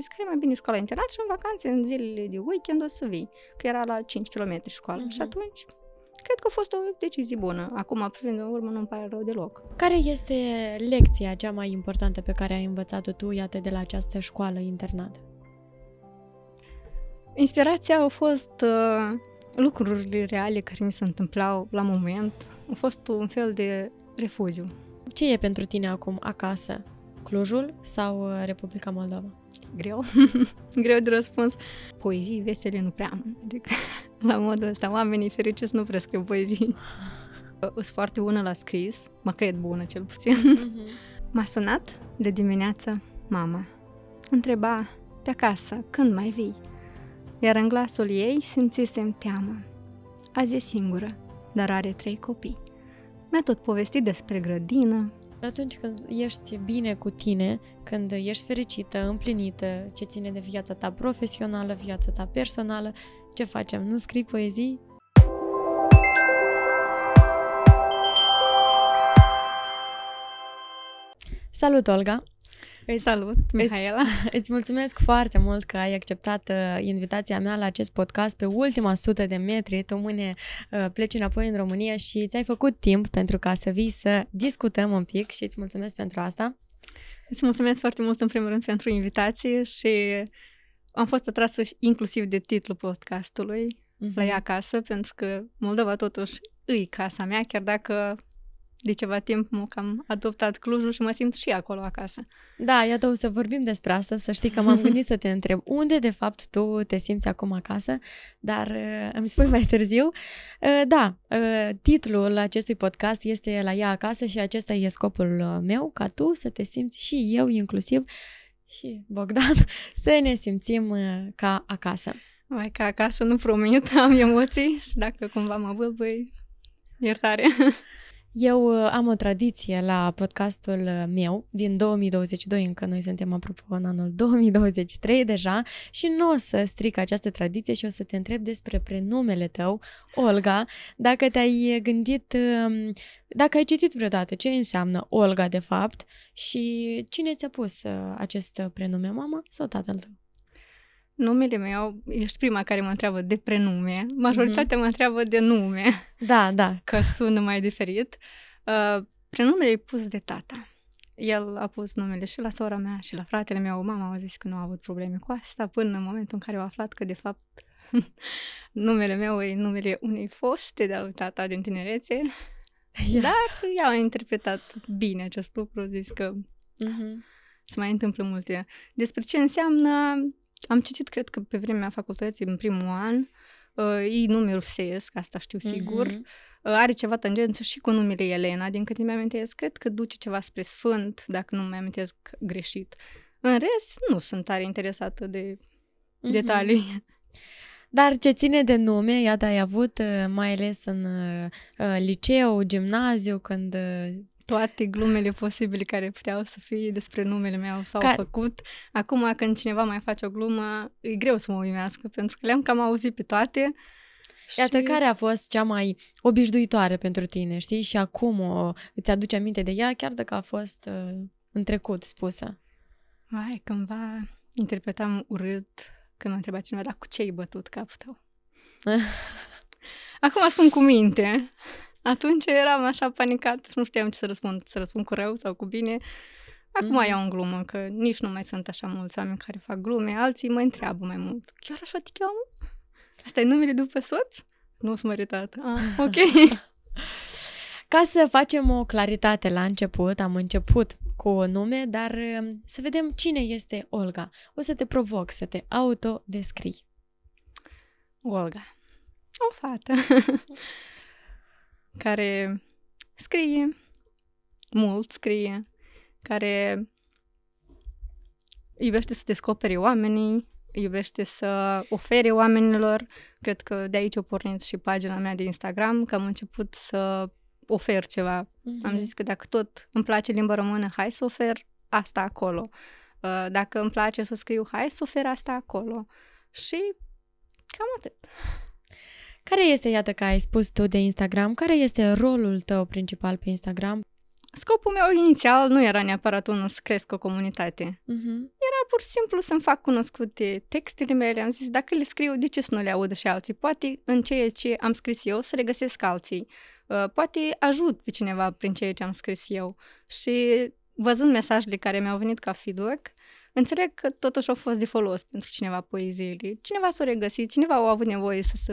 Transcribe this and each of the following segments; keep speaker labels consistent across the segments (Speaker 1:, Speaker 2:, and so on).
Speaker 1: zis că e mai bine școala internat și în vacanțe, în zilele de weekend o să vii, că era la 5 km școală. Uh-huh. Și mhm. atunci cred că a fost o decizie bună. Acum, privind în urmă, nu-mi pare rău deloc.
Speaker 2: Care este lecția cea mai importantă pe care ai învățat-o tu, iată, de la această școală internat?
Speaker 1: Inspirația au fost uh, lucrurile reale care mi se întâmplau la moment. A fost un fel de refugiu.
Speaker 2: Ce e pentru tine acum acasă? Clujul sau uh, Republica Moldova? Greu, greu de răspuns. Poezii vesele nu prea am. Adică, la modul
Speaker 1: ăsta, oamenii fericiți nu prea scriu poezii. Sunt foarte bună la scris, mă cred bună cel puțin. Mhm. M-a sunat de dimineață mama. Întreba pe acasă, când mai vii? Iar în glasul ei simțisem teamă. Azi e singură, dar are trei copii. Mi-a tot povestit despre grădină,
Speaker 2: atunci când ești bine cu tine, când ești fericită, împlinită, ce ține de viața ta profesională, viața ta personală, ce facem? Nu scrii poezii? Salut, Olga! Îi salut, Mihaela. Îți mulțumesc foarte mult că ai acceptat uh, invitația mea la acest podcast pe ultima sută de metri. Tu mâine uh, pleci înapoi în România și ți-ai făcut timp pentru ca să vii să discutăm un pic și îți mulțumesc pentru asta. Îți mulțumesc foarte mult, în primul rând, pentru invitație
Speaker 1: și am fost atrasă inclusiv de titlul podcastului uh-huh. la ea acasă, pentru că Moldova totuși îi casa mea, chiar dacă de ceva timp m-am cam adoptat Clujul și mă simt și acolo acasă.
Speaker 2: Da, iată, o să vorbim despre asta, să știi că m-am gândit să te întreb unde de fapt tu te simți acum acasă, dar uh, îmi spui mai târziu. Uh, da, uh, titlul acestui podcast este La ea acasă și acesta e scopul meu, ca tu să te simți și eu inclusiv și Bogdan să ne simțim ca acasă.
Speaker 1: Mai ca acasă
Speaker 2: nu promit, am emoții
Speaker 1: și dacă cumva mă bâlbâi, iertare.
Speaker 2: Eu uh, am o tradiție la podcastul uh, meu din 2022, încă noi suntem apropo în anul 2023 deja și nu o să stric această tradiție și o să te întreb despre prenumele tău, Olga, dacă te-ai gândit, um, dacă ai citit vreodată ce înseamnă Olga de fapt și cine ți-a pus uh, acest prenume, mama sau tatăl tău?
Speaker 1: numele meu, ești prima care mă întreabă de prenume, majoritatea mm-hmm. mă întreabă de nume. Da, da. Că sună mai diferit. Uh, prenumele e pus de tata. El a pus numele și la sora mea și la fratele meu. Mama a zis că nu a avut probleme cu asta până în momentul în care au aflat că, de fapt, numele meu e numele unei foste de tata din tinerețe. Yeah. Dar ea a interpretat bine acest lucru, zis că mm-hmm. se mai întâmplă multe. Despre ce înseamnă am citit, cred că pe vremea facultății, în primul an, uh, ei nume rusesc, asta știu sigur, mm-hmm. uh, are ceva tangență și cu numele Elena, din câte mi-amintesc, cred că duce ceva spre sfânt, dacă nu mi-amintesc greșit. În rest, nu sunt tare interesată de
Speaker 2: mm-hmm. detalii. Dar ce ține de nume, iată, ai avut uh, mai ales în uh, liceu, gimnaziu, când uh, toate glumele posibile care puteau să fie despre numele meu s-au Ca... făcut. Acum când cineva mai face o glumă, e greu să mă uimească, pentru că le-am cam auzit pe toate. Iată, și... care a fost cea mai obișnuitoare pentru tine, știi? Și acum o, îți aduce aminte de ea, chiar dacă a fost uh, în trecut spusă.
Speaker 1: Vai, cândva interpretam urât când mă întreba cineva, dar cu ce ai bătut capul tău? Acum spun cu minte. Atunci eram așa panicat, nu știam ce să răspund, să răspund cu rău sau cu bine. Acum mm-hmm. iau un glumă, că nici nu mai sunt așa mulți oameni care fac glume, alții mă întreabă mai mult. Chiar așa te cheamă? Asta e numele după soț? Nu sunt măritat. Ah,
Speaker 2: ok. Ca să facem o claritate la început, am început cu o nume, dar um, să vedem cine este Olga. O să te provoc să te autodescrii. Olga. O fată. care scrie,
Speaker 1: mult scrie, care iubește să descopere oamenii, iubește să ofere oamenilor. Cred că de aici o pornit și pagina mea de Instagram, că am început să ofer ceva. Mm-hmm. Am zis că dacă tot îmi place limba română, hai să ofer asta acolo. Uh, dacă îmi place să scriu, hai să ofer asta acolo. Și cam atât.
Speaker 2: Care este, iată că ai spus tu de Instagram, care este rolul tău principal pe Instagram? Scopul meu inițial nu era neapărat unul să cresc o comunitate.
Speaker 1: Uh-huh. Era pur și simplu să-mi fac cunoscute textele mele. Am zis, dacă le scriu, de ce să nu le audă și alții? Poate în ceea ce am scris eu să regăsesc alții. Uh, poate ajut pe cineva prin ceea ce am scris eu. Și văzând mesajele care mi-au venit ca feedback, înțeleg că totuși au fost de folos pentru cineva poeziile. Cineva s-a regăsit, cineva au avut nevoie să se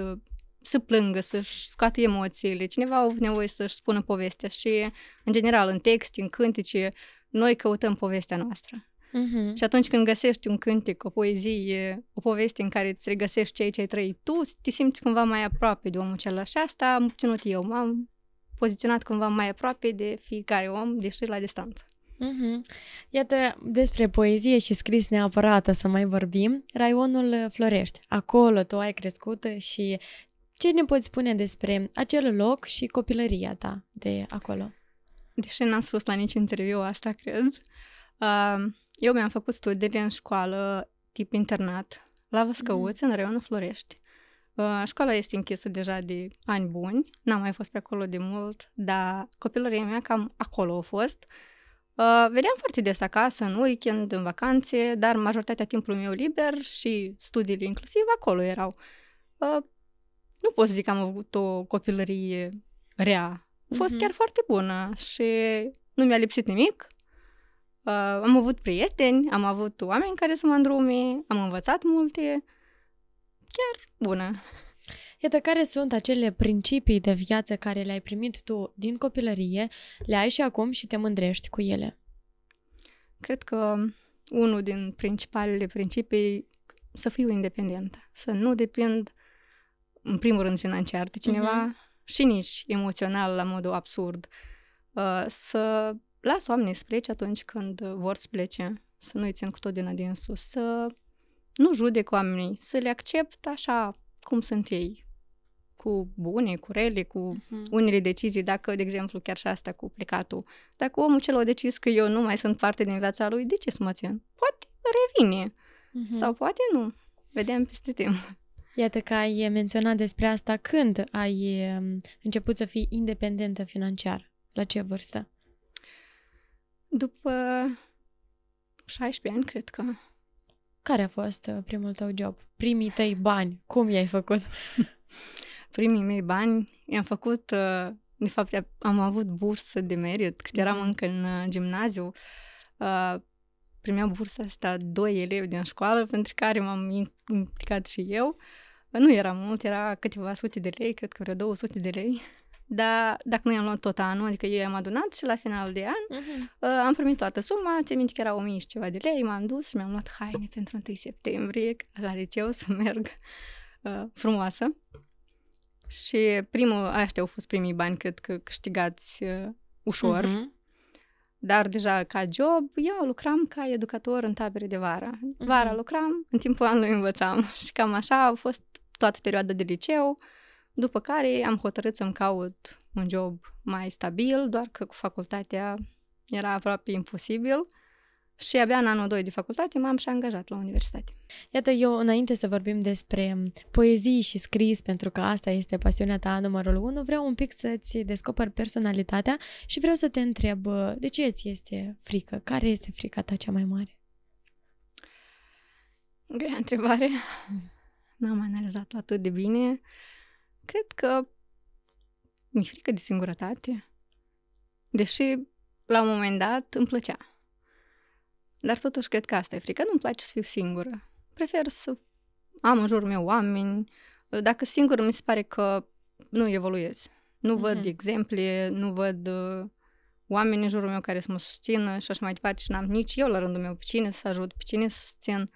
Speaker 1: să plângă, să-și scoată emoțiile, cineva au nevoie să-și spună povestea și, în general, în text, în cântece, noi căutăm povestea noastră. Mm-hmm. Și atunci când găsești un cântec, o poezie, o poveste în care îți regăsești ceea ce ai trăit tu, te simți cumva mai aproape de omul celălalt. Și asta am obținut eu. M-am poziționat cumva mai aproape de fiecare om, deși la distanță.
Speaker 2: Mm-hmm. Iată, despre poezie și scris neapărat să mai vorbim. Raionul Florești. Acolo tu ai crescut și ce ne poți spune despre acel loc și copilăria ta de acolo? Deși n-am spus
Speaker 1: la niciun interviu asta, cred. Eu mi-am făcut studiile în școală tip internat, la Văscăuți, mm. în Reonul Florești. Uh, școala este închisă deja de ani buni, n-am mai fost pe acolo de mult, dar copilăria mea cam acolo a fost. Uh, Vedeam foarte des acasă, în weekend, în vacanțe, dar majoritatea timpului meu liber și studiile inclusiv acolo erau. Uh, nu pot să zic că am avut o copilărie rea. A fost mm-hmm. chiar foarte bună și nu mi-a lipsit nimic. Uh, am avut prieteni, am avut oameni care să mă îndrume,
Speaker 2: am învățat multe. Chiar bună. Iată, care sunt acele principii de viață care le-ai primit tu din copilărie, le ai și acum și te mândrești cu ele? Cred că unul din principalele
Speaker 1: principii să fiu independentă, să nu depind în primul rând financiar de cineva uh-huh. și nici emoțional la modul absurd, uh, să las oamenii să plece atunci când vor să plece, să nu-i țin cu tot din adinsul, să nu judec oamenii, să le accept așa cum sunt ei, cu bune, cu rele, cu uh-huh. unele decizii, dacă, de exemplu, chiar și asta cu plecatul, dacă omul cel a decis că eu nu mai sunt parte din viața lui, de ce să mă țin? Poate revine uh-huh. sau
Speaker 2: poate nu. Vedem peste timp. Iată că ai menționat despre asta când ai um, început să fii independentă financiar. La ce vârstă?
Speaker 1: După 16 ani, cred că.
Speaker 2: Care a fost uh, primul tău job? Primii tăi bani? Cum i-ai făcut? Primii
Speaker 1: mei bani i-am făcut, uh, de fapt am avut bursă de merit, cât eram mhm. încă în uh, gimnaziu, primeam bursa asta doi elevi din școală, pentru care m-am implicat și eu. Uh, nu era mult, era câteva sute de lei, cred că vreo 200 de lei. Dar dacă noi am luat tot anul, adică eu am adunat și la final de an uh-huh. am primit toată suma, ți minte că era 1000 și ceva de lei, m-am dus și mi-am luat haine pentru 1 septembrie la liceu să merg uh, frumoasă. Și primul, aștia au fost primii bani, cred că câștigați uh, ușor. Uh-huh. Dar deja ca job, eu lucram ca educator în tabere de vară. Vara mm-hmm. lucram, în timpul anului învățam. Și cam așa a fost toată perioada de liceu, după care am hotărât să-mi caut un job mai stabil, doar că cu facultatea
Speaker 2: era aproape imposibil. Și abia în anul 2 de facultate m-am și angajat la universitate. Iată, eu înainte să vorbim despre poezii și scris, pentru că asta este pasiunea ta numărul 1, vreau un pic să-ți descoper personalitatea și vreau să te întreb de ce ți este frică? Care este frica ta cea mai mare?
Speaker 1: Grea întrebare.
Speaker 2: N-am analizat-o atât de bine. Cred
Speaker 1: că mi-e frică de singurătate, deși la un moment dat îmi plăcea dar totuși cred că asta e frica. Nu-mi place să fiu singură. Prefer să am în jurul meu oameni. Dacă singură mi se pare că nu evoluez. Nu văd uh-huh. exemple, nu văd uh, oameni în jurul meu care să mă susțină și așa mai departe și n-am nici eu la rândul meu pe cine să ajut, pe cine să susțin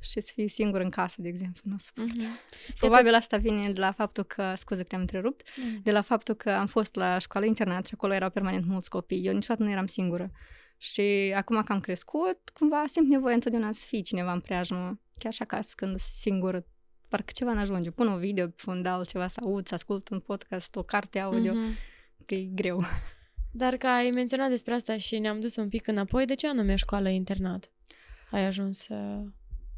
Speaker 1: și să fiu singur în casă, de exemplu, nu suport. Uh-huh. Mhm. Probabil asta vine de la faptul că, scuze că te-am întrerupt, uh-huh. de la faptul că am fost la școală internat și acolo erau permanent mulți copii. Eu niciodată nu eram singură. Și acum că am crescut, cumva simt nevoie întotdeauna să fii cineva în preajmă, chiar și acasă când singură parcă ceva n-ajunge. Pun un video, pun altceva să aud, să
Speaker 2: ascult un podcast, o carte audio, mm-hmm. că e greu. Dar că ai menționat despre asta și ne-am dus un pic înapoi, de ce anume școală internat? Ai ajuns să uh,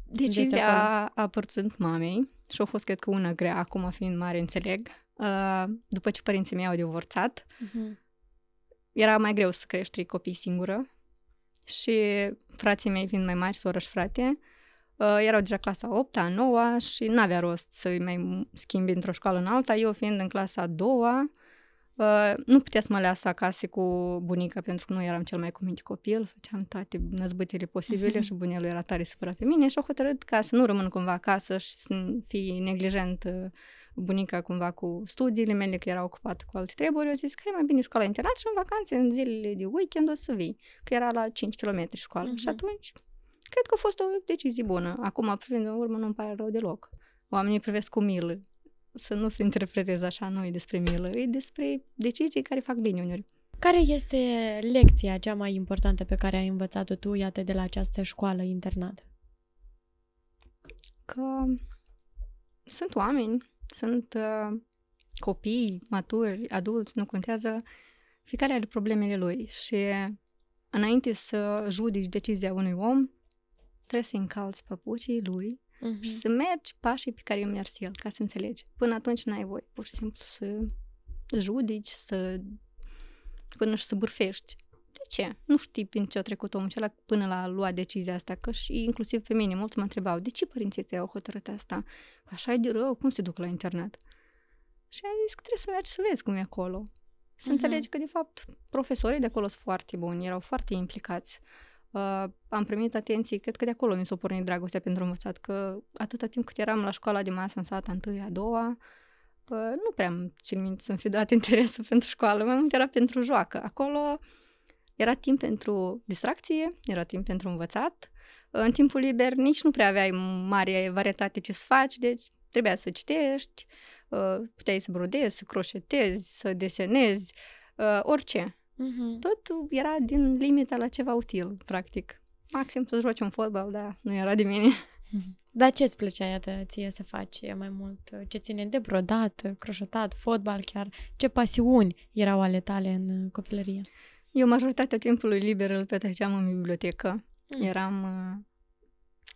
Speaker 2: Decizia a părțând mamei și a fost, cred că, una grea, acum fiind mare, înțeleg.
Speaker 1: Uh, după ce părinții mei au divorțat, uh-huh era mai greu să crești trei copii singură și frații mei fiind mai mari, soră și frate, uh, erau deja clasa 8 a 9 și n-avea rost să-i mai schimbi într-o școală în alta. Eu fiind în clasa 2 doua, uh, nu puteam să mă lasă acasă cu bunica pentru că nu eram cel mai cuminte copil, făceam toate năzbâtele posibile și bunelul era tare supărat pe mine și au hotărât ca să nu rămân cumva acasă și să fii neglijent uh, bunica cumva cu studiile mele, că era ocupată cu alte treburi, eu zis că e mai bine școala internat și în vacanțe, în zilele de weekend o să vii, că era la 5 km școală. Uh-huh. Și mhm. atunci, cred că a fost o decizie bună. Acum, privind în urmă, nu-mi pare rău deloc. Oamenii privesc cu milă. Să nu se interpreteze
Speaker 2: așa, nu e despre milă, e despre decizii care fac bine uneori. Care este lecția cea mai importantă pe care ai învățat-o tu, iată, de la această școală internată?
Speaker 1: Că sunt oameni sunt uh, copii, maturi, adulți, nu contează, fiecare are problemele lui și înainte să judici decizia unui om, trebuie să încalți păpucii lui uh-huh. și să mergi pașii pe care îi mers el, ca să înțelegi. Până atunci n-ai voie pur și simplu să judici, să până și să bârfești ce? Nu știi prin ce a trecut omul acela până la a lua decizia asta, că și inclusiv pe mine mulți mă întrebau, de ce părinții tăi au hotărât asta? Așa e de rău, cum se duc la internet. Și ai zis că trebuie să mergi să vezi cum e acolo. Să uh-huh. înțelegi că, de fapt, profesorii de acolo sunt foarte buni, erau foarte implicați. Uh, am primit atenție, cred că de acolo mi s-a pornit dragostea pentru învățat, că atâta timp cât eram la școala de masă în a întâi, a doua, uh, nu prea am țin minte să-mi fi dat interesul pentru școală, mai mult era pentru joacă. Acolo era timp pentru distracție, era timp pentru învățat. În timpul liber nici nu prea aveai mare varietate ce să faci, deci trebuia să citești, uh, puteai să brodezi, să croșetezi, să desenezi, uh, orice. Uh-huh. Tot era
Speaker 2: din limita la ceva util, practic. Maxim să joci un fotbal, dar nu era de mine. Dar ce îți plăcea, iată, ție să faci mai mult? Ce ține de brodat, croșetat, fotbal chiar? Ce pasiuni erau ale tale în copilărie? Eu majoritatea timpului liber
Speaker 1: îl petreceam
Speaker 2: în bibliotecă. Mm. Eram, uh,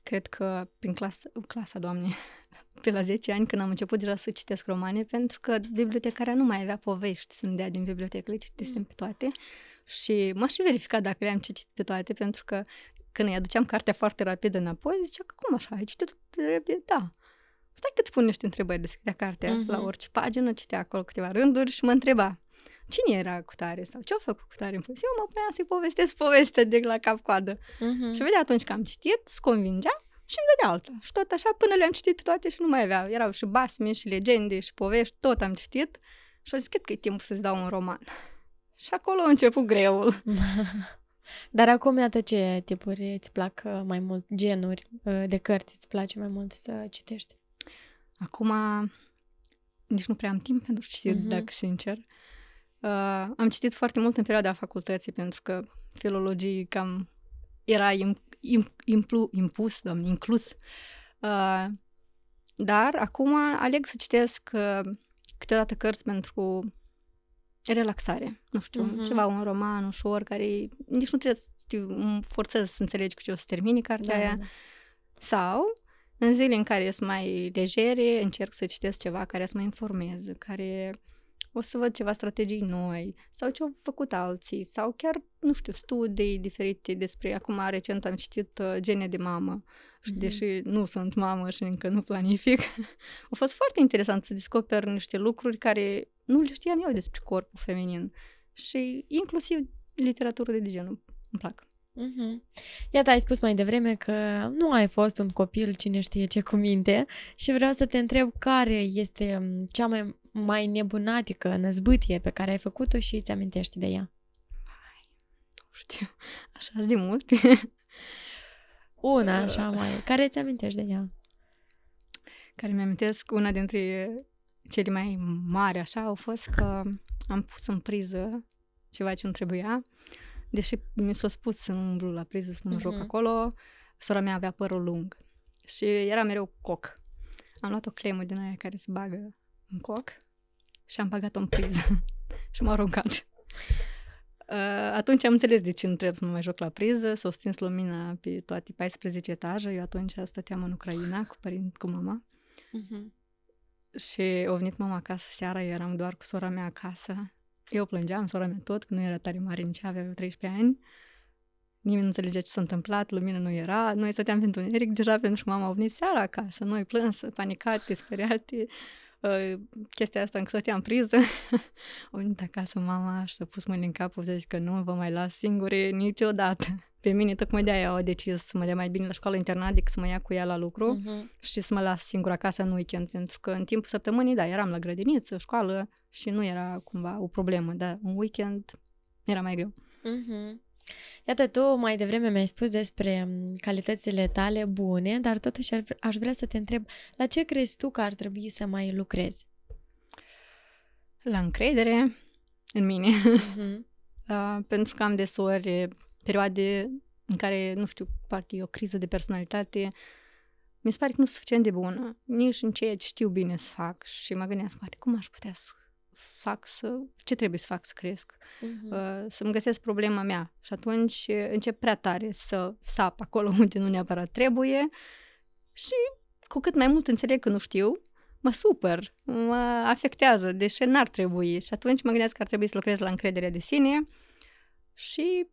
Speaker 2: cred că,
Speaker 1: prin clasa, clasa doamne, pe la 10 ani, când am început deja să citesc romane, pentru că bibliotecarea nu mai avea povești să-mi dea din bibliotecă, le mm. pe toate. Și m-aș și verificat dacă le-am citit pe toate, pentru că când îi aduceam cartea foarte rapid înapoi, zicea că cum așa, ai citit tot repede? Da. Stai că îți pun niște întrebări despre cartea. Mm-hmm. La orice pagină citea acolo câteva rânduri și mă întreba cine era cu tare sau ce-a făcut cu tare. plus. eu mă puneam să-i povestesc povestea de la cap-coadă. Uh-huh. Mhm. Și vede atunci că am citit, se convingea și îmi dădea alta. Și tot așa până le-am citit toate și nu mai avea. Erau și basme și legende și povești, tot am citit. Și a zis, cât că e timpul să-ți dau un roman. Și acolo a început greul.
Speaker 2: Dar acum, iată ce tipuri îți plac uh, mai mult, genuri uh, de cărți îți place mai mult să citești? Acum nici nu prea am timp
Speaker 1: pentru citit, uh-huh. dacă sincer. Uh, am citit foarte mult în perioada facultății, pentru că filologie cam era im, im, implu, impus, doamne, inclus. Uh, dar acum aleg să citesc uh, câteodată cărți pentru relaxare. Nu știu, uh-huh. ceva, un roman ușor, care nici nu trebuie să te forțezi să înțelegi cu ce o să termini cartea da, da aia. Da, da. Sau, în zile în care sunt mai legere, încerc să citesc ceva care să mă informeze, care o să văd ceva strategii noi sau ce au făcut alții sau chiar, nu știu, studii diferite despre, acum recent am citit uh, Gene de mamă și mm-hmm. deși nu sunt mamă și încă nu planific, a fost foarte interesant să descoper niște lucruri care nu le știam eu despre corpul feminin și inclusiv literatură de
Speaker 2: genul îmi plac. Mm-hmm. Iată, ai spus mai devreme că nu ai fost un copil cine știe ce cuminte și vreau să te întreb care este um, cea mai mai nebunatică, năzbâtie pe care ai făcut-o și îți amintești de ea? Ai, nu știu, așa de mult. Una uh. așa mai, care îți amintești
Speaker 1: de ea? Care mi-amintesc, una dintre cele mai mari așa au fost că am pus în priză ceva ce nu trebuia, deși mi s-a spus să nu umblu la priză, să nu uh-huh. joc mhm. acolo, sora mea avea părul lung și era mereu coc. Am luat o clemă din aia care se bagă în coc și am băgat-o în priză și m-au aruncat. Uh, atunci am înțeles de ce nu trebuie să mă mai joc la priză, s-au stins lumina pe toate 14 etaje, eu atunci stăteam în Ucraina cu părinți, cu mama. Uh-huh. Și au venit mama acasă seara, eram doar cu sora mea acasă. Eu plângeam, sora mea tot, că nu era tare mare nici, avea 13 ani. Nimeni nu înțelegea ce s-a întâmplat, lumina nu era, noi stăteam pe întuneric deja pentru că mama a venit seara acasă, noi plâns, panicate, speriate. Ă, chestia asta anxotia în priză. Am venit acasă mama și s-a pus mâini în cap, să zis că nu vă mai las singure niciodată. Pe mine tocmai de-aia au decis să mă dea mai bine la școală internat decât să mă ia cu ea la lucru uh-huh. și să mă las singură acasă în weekend, pentru că în timpul săptămânii, da, eram la grădiniță, școală
Speaker 2: și nu era cumva o problemă, dar în weekend era mai greu. Uh-huh. Iată, tu mai devreme mi-ai spus despre calitățile tale bune, dar totuși aș vrea să te întreb, la ce crezi tu că ar trebui să mai lucrezi? La încredere în mine. Uh-huh. La, pentru că am desori
Speaker 1: perioade în care, nu știu, parcă e o criză de personalitate, mi se pare că nu suficient de bună, nici în ceea ce știu bine să fac și mă gândesc, cum aș putea să fac să, ce trebuie să fac să cresc, uh-huh. să-mi găsesc problema mea. Și atunci uh, încep prea tare să sap acolo unde nu neapărat trebuie și cu cât mai mult înțeleg că nu știu, mă supăr, mă afectează, deși n-ar trebui. Și atunci mă gândesc că ar trebui să lucrez la încrederea de sine și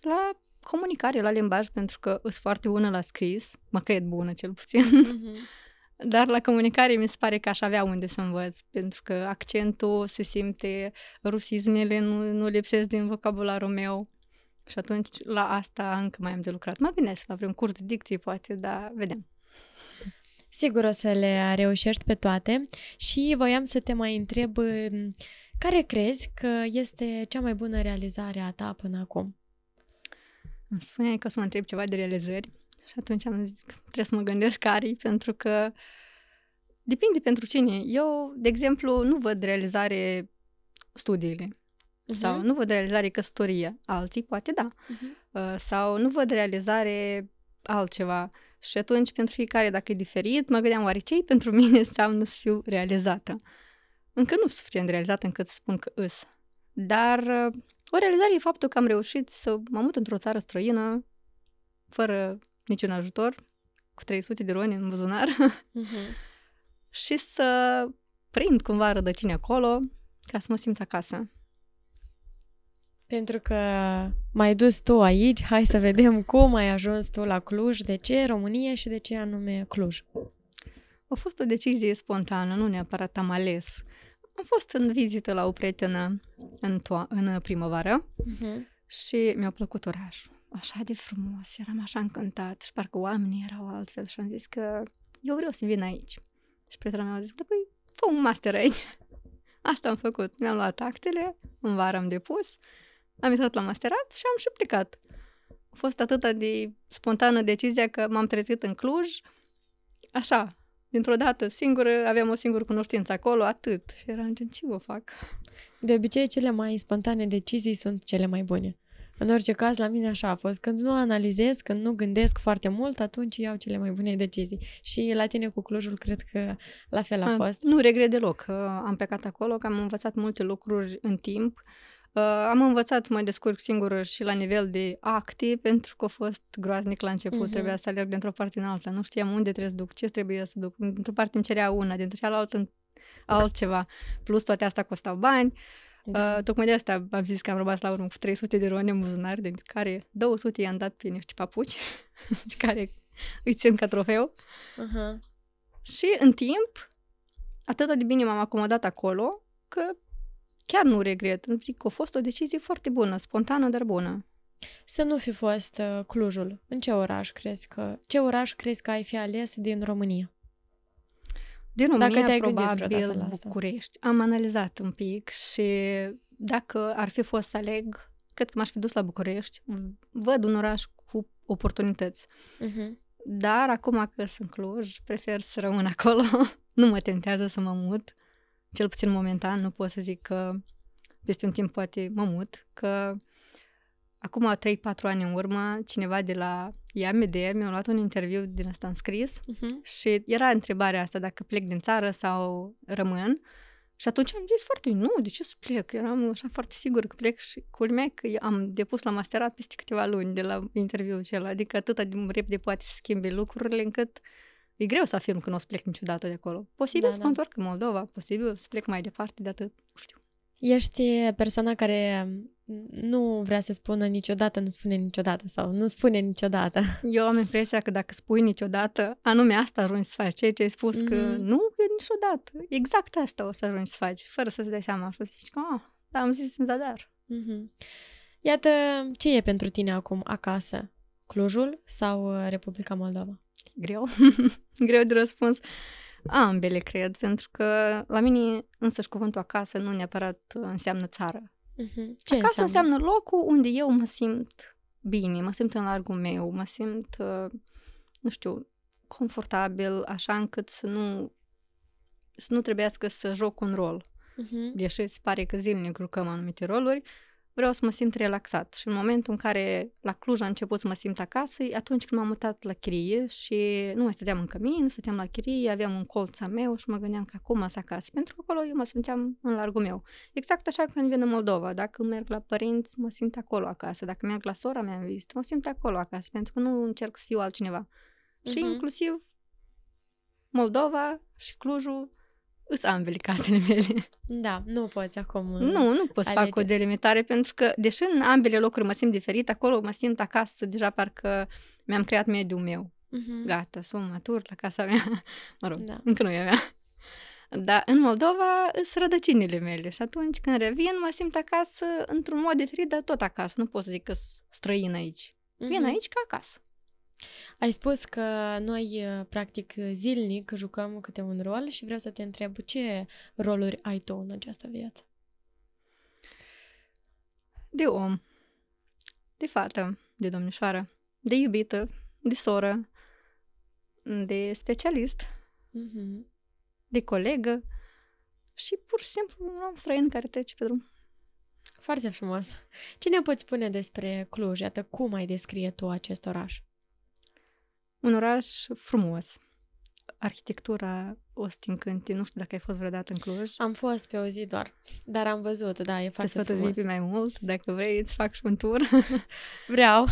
Speaker 1: la comunicare, la limbaj, pentru că sunt foarte bună la scris, mă cred bună cel puțin. Uh-huh. dar la comunicare mi se pare că aș avea unde să învăț, pentru că accentul se simte, rusismele nu, nu lipsesc din vocabularul meu și atunci la asta încă mai am de lucrat. Mă să la vreun curs de dicție, poate,
Speaker 2: dar vedem. Sigur o să le reușești pe toate și voiam să te mai întreb care crezi că este cea mai bună realizare a ta până acum? Îmi spuneai că o să mă întreb ceva de realizări. Și atunci
Speaker 1: am zis că trebuie să mă gândesc care pentru că depinde pentru cine. Eu, de exemplu, nu văd realizare studiile. Uh-huh. Sau nu văd realizare căsătoria. Alții poate da. Uh-huh. Sau nu văd realizare altceva. Și atunci, pentru fiecare, dacă e diferit, mă gândeam oare ce pentru mine înseamnă să fiu realizată. Încă nu suficient realizată încât să spun că îs. Dar uh, o realizare e faptul că am reușit să mă mut într-o țară străină, fără niciun ajutor, cu 300 de roni în buzunar uh-huh. și să
Speaker 2: prind cumva rădăcini acolo ca să mă simt acasă. Pentru că m-ai dus tu aici, hai să vedem cum ai ajuns tu la Cluj, de ce România și de ce anume Cluj. A fost o decizie spontană, nu neapărat am
Speaker 1: ales. Am fost în vizită la o prietenă în, to- în primăvară
Speaker 2: uh-huh.
Speaker 1: și mi-a plăcut orașul așa de frumos și eram așa încântat și parcă oamenii erau altfel și am zis că eu vreau să vin aici. Și prietena mea a zis, da, păi, fă un master aici. Asta am făcut. Mi-am luat actele, în vară am depus, am intrat la masterat și am și plecat. A fost atâta de spontană decizia că m-am trezit în Cluj, așa, dintr-o dată singură, aveam o singură cunoștință acolo,
Speaker 2: atât. Și eram gen, ce vă fac? De obicei, cele mai spontane decizii sunt cele mai bune. În orice caz, la mine așa a fost. Când nu analizez, când nu gândesc foarte mult, atunci iau cele mai bune decizii. Și la tine cu Clujul cred că la fel a, a fost. Nu regret deloc.
Speaker 1: Am plecat acolo, că am învățat multe lucruri în timp. Uh, am învățat să mă descurc singură și la nivel de acte, pentru că a fost groaznic la început. Uh-huh. Trebuia să alerg dintr-o parte în alta. Nu știam unde trebuie să duc, ce trebuie să duc. Dintr-o parte îmi cerea una, dintr-o cealaltă altceva. Plus toate astea costau bani. Uh, da. Uh, tocmai de asta am zis că am rămas la urmă cu 300 de roane în buzunar, din care 200 i-am dat pe niște papuci, pe care îi țin ca trofeu. Uh-huh. Și în timp, atât de bine m-am acomodat acolo, că chiar nu regret. Zic că a fost o decizie foarte bună,
Speaker 2: spontană, dar bună. Să nu fi fost uh, Clujul. În ce oraș crezi că... Ce oraș crezi că ai fi ales din România? Din România, Dacă te-ai probabil, la asta. București. Am analizat un pic și dacă ar fi fost să aleg,
Speaker 1: cred că m-aș fi dus la București. Văd un oraș cu oportunități. Uh-huh. Dar acum că sunt Cluj, prefer să rămân acolo. nu mă tentează să mă mut. Cel puțin momentan nu pot să zic că peste un timp poate mă mut, că acum 3-4 ani în urmă, cineva de la IAMD mi-a luat un interviu din asta în scris uh-huh. Mhm. și era întrebarea asta dacă plec din țară sau rămân. Și atunci am zis foarte, nu, de ce să plec? Eram așa foarte sigur că plec și culmea că am depus la masterat peste câteva luni de la interviul acela. Adică atât de repede poate să schimbe lucrurile încât e greu să afirm că nu o să plec niciodată de acolo. Posibil da, să mă da. întorc în Moldova, posibil să plec mai departe de atât, nu știu.
Speaker 2: Ești persoana care nu vrea să spună niciodată, nu spune niciodată sau nu spune niciodată. Eu am impresia că dacă spui niciodată, anume asta ajungi să faci. Ceea ce ai spus mm că mhm. nu, eu niciodată. Exact asta o să ajungi să faci,
Speaker 1: fără să-ți dai seama. Și o să zici că, oh, da, am zis în zadar. Mm-hmm.
Speaker 2: Iată, ce e pentru tine acum acasă? Clujul sau uh, Republica Moldova? Greu. Greu de răspuns. Ambele, cred, pentru că la
Speaker 1: mine însăși cuvântul acasă nu neapărat uh, înseamnă țară Mm-hmm. Ce Acasă înseamnă? înseamnă locul unde eu mă simt bine, mă simt în largul meu, mă simt, uh, nu știu, confortabil, așa încât să nu, să nu trebuiască să joc un rol. Mm-hmm. Deși se pare că zilnic jucăm anumite roluri, vreau să mă simt relaxat. Și în momentul în care la Cluj a început să mă simt acasă, atunci când m-am mutat la chirie și nu mai stăteam în cămin, stăteam la chirie, aveam un colț al meu și mă gândeam că acum sunt acasă, pentru că acolo eu mă simțeam în largul meu. Exact așa când vin în Moldova, dacă merg la părinți, mă simt acolo acasă, dacă merg la sora mea în vizită, mă simt acolo acasă, pentru că nu încerc să fiu altcineva.
Speaker 2: Uh-huh. Și mhm. inclusiv Moldova și Clujul îs ambele casele mele. Da, nu poți acum. Uh, nu, nu pot să fac o
Speaker 1: delimitare pentru că, deși în ambele locuri mă simt diferit, acolo mă simt acasă, deja parcă mi-am creat mediul meu. Uh-huh. Gata, sunt matur la casa mea. Mă rog, da. încă nu e mea. Dar în Moldova sunt rădăcinile mele și atunci când revin mă simt acasă într-un mod diferit, dar tot acasă. Nu pot să zic că străin aici. Uh-huh. Vin mhm. aici
Speaker 2: ca acasă. Ai spus că noi, uh, practic, uh, zilnic jucăm câte un rol și vreau să te întreb ce roluri ai tu în această viață? De om,
Speaker 1: de fată, de domnișoară, de iubită, de soră, de specialist, mm-hmm. de colegă
Speaker 2: și pur și simplu un om străin care trece pe drum. Foarte frumos. Ce ne poți spune despre Cluj? Iată, cum ai descrie tu acest oraș?
Speaker 1: Un oraș frumos. Arhitectura o să Nu știu dacă ai fost vreodată în Cluj. Am
Speaker 2: fost pe o zi doar, dar am văzut, da, e foarte frumos. Te mai
Speaker 1: mult, dacă vrei, îți fac și un tur. Vreau.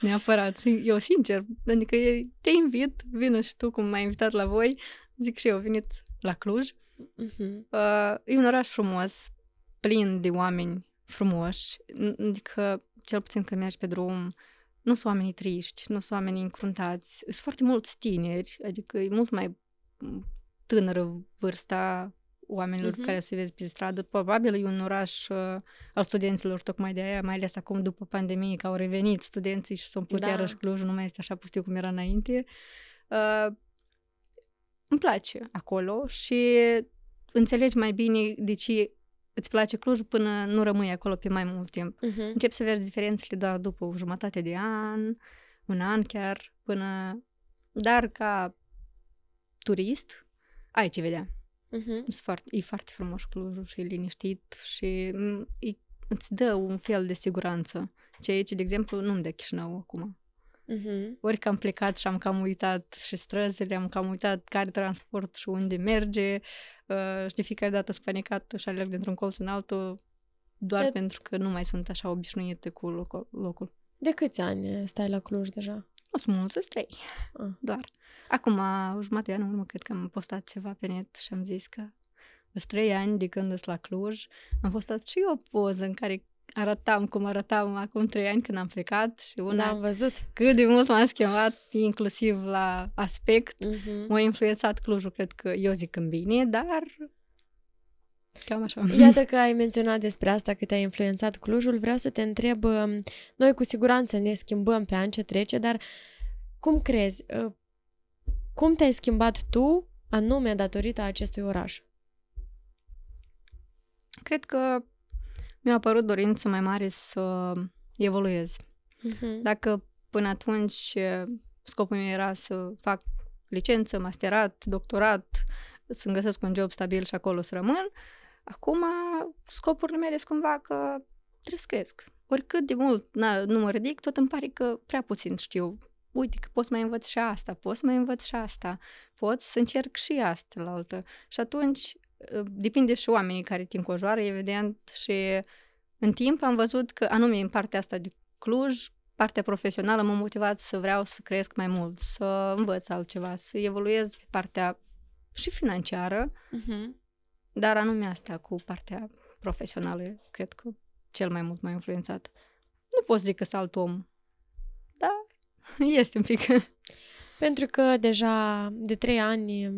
Speaker 1: Neapărat. Eu, sincer, adică te invit, vină și tu cum m-ai invitat la voi. Zic și eu, venit la Cluj. Uh-huh. Uh, e un oraș frumos, plin de oameni frumoși. Adică, cel puțin când mergi pe drum, nu sunt oamenii triști, nu sunt oamenii încruntați, sunt foarte mulți tineri, adică e mult mai tânără vârsta oamenilor uh-huh. care se vezi pe stradă. Probabil e un oraș uh, al studenților tocmai de aia, mai ales acum după pandemie, că au revenit studenții și s-au putut da. iarăși Clujul, nu mai este așa pustiu cum era înainte. Uh, îmi place acolo și înțelegi mai bine de ce îți place Clujul până nu rămâi acolo pe mai mult timp. Uh-huh. Mhm. Începi să vezi diferențele doar după jumătate de an, un an chiar, până... Dar ca turist, ai ce vedea. Mhm. Uh-huh. E, foarte, e foarte frumos Clujul și e liniștit și mm, e, îți dă un fel de siguranță. Ce aici, de exemplu, nu-mi dă Chișinău acum. Uh-huh. Ori că am plecat și am cam uitat și străzile, am cam uitat care transport și unde merge uh, și de fiecare dată sunt panicată și alerg dintr-un colț în altul doar de... pentru că nu mai sunt așa obișnuită cu locul. locul.
Speaker 2: De câți ani uh, stai la Cluj deja? O să mulți, trei, Uh.
Speaker 1: doar. Acum, uh, jumătate de an urmă, cred că am postat ceva pe net și am zis că sunt trei ani de când sunt la Cluj, am postat și eu o poză în care arătam cum arătam acum trei ani când am plecat și una da, am văzut. cât de mult m-am schimbat inclusiv la
Speaker 2: aspect. Uh-huh. M-a influențat Clujul, cred că eu zic în bine, dar Cam așa. Iată că ai menționat despre asta că te-a influențat Clujul. Vreau să te întreb, um, noi cu siguranță ne schimbăm pe an ce trece, dar cum crezi? Uh, cum te-ai schimbat tu anume datorită acestui oraș?
Speaker 1: Cred că
Speaker 2: mi-a apărut dorință mai mare să
Speaker 1: evoluez. Uh-huh. Dacă până atunci eh, scopul meu era să fac licență, masterat, doctorat, să-mi găsesc un job stabil și acolo să rămân, acum scopurile mele sunt cumva că trebuie să cresc. Oricât de mult na, nu mă ridic, tot îmi pare că prea puțin știu uite că pot să mai învăț și asta, pot să mai învăț și asta, pot să încerc și asta la altă. Și atunci Ă, depinde și oamenii care te încojoară, evident, și în timp am văzut că, anume în partea asta de Cluj, partea profesională m-a motivat să vreau să cresc mai mult, să învăț altceva, să evoluez pe partea și financiară, uh-huh. dar anume asta cu partea profesională, cred că cel mai mult m-a influențat. Nu pot zic că sunt alt om, dar este un pic.
Speaker 2: Pentru că deja de trei ani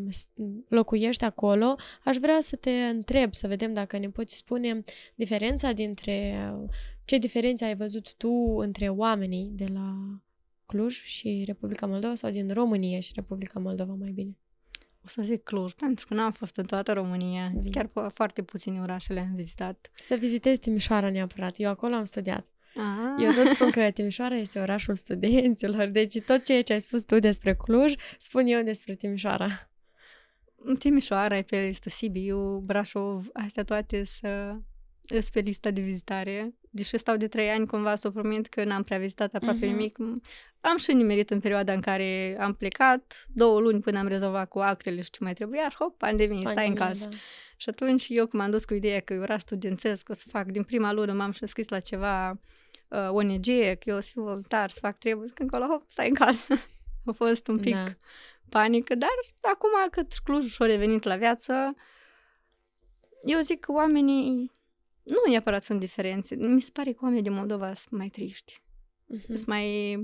Speaker 2: locuiești acolo, aș vrea să te întreb, să vedem dacă ne poți spune diferența dintre ce diferențe ai văzut tu între oamenii de la Cluj și Republica Moldova sau din România și Republica Moldova mai bine? O să zic Cluj, pentru că n-am fost în toată România. Bine. Chiar foarte puțini orașele am vizitat. Să vizitezi Timișoara neapărat. Eu acolo am studiat.
Speaker 1: Ah. Eu tot spun
Speaker 2: că Timișoara este orașul studenților, deci tot ceea ce ai spus tu despre Cluj, spun eu despre Timișoara. Timișoara e pe listă, Sibiu,
Speaker 1: Brașov, astea toate să sunt pe lista de vizitare. Deși stau de trei ani, cumva să o promit că n-am prea vizitat aproape uh-huh. nimic. Am și nimerit în perioada în care am plecat, două luni până am rezolvat cu actele și ce mai trebuia și hop, pandemie, pandemie stai în casă. Da. Și atunci eu, cum am dus cu ideea că e oraș studențesc, o să fac din prima lună, m-am și scris la ceva uh, ONG, că eu sunt să voluntar, să fac treburi, când acolo, hop, stai în casă. A fost un pic da. panică, dar acum cât Cluj și-a revenit la viață, eu zic că oamenii nu neapărat sunt diferențe. Mi se pare că oamenii din Moldova sunt mai triști. Uh-huh. Sunt mai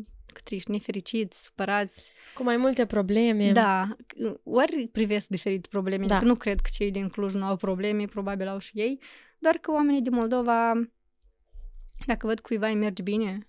Speaker 1: triști, nefericiți, supărați. Cu
Speaker 2: mai multe probleme. Da.
Speaker 1: Ori privesc diferit probleme. Da. Nu cred că cei din Cluj nu au probleme, probabil au și ei, doar că oamenii din Moldova dacă văd cuiva îi merge bine,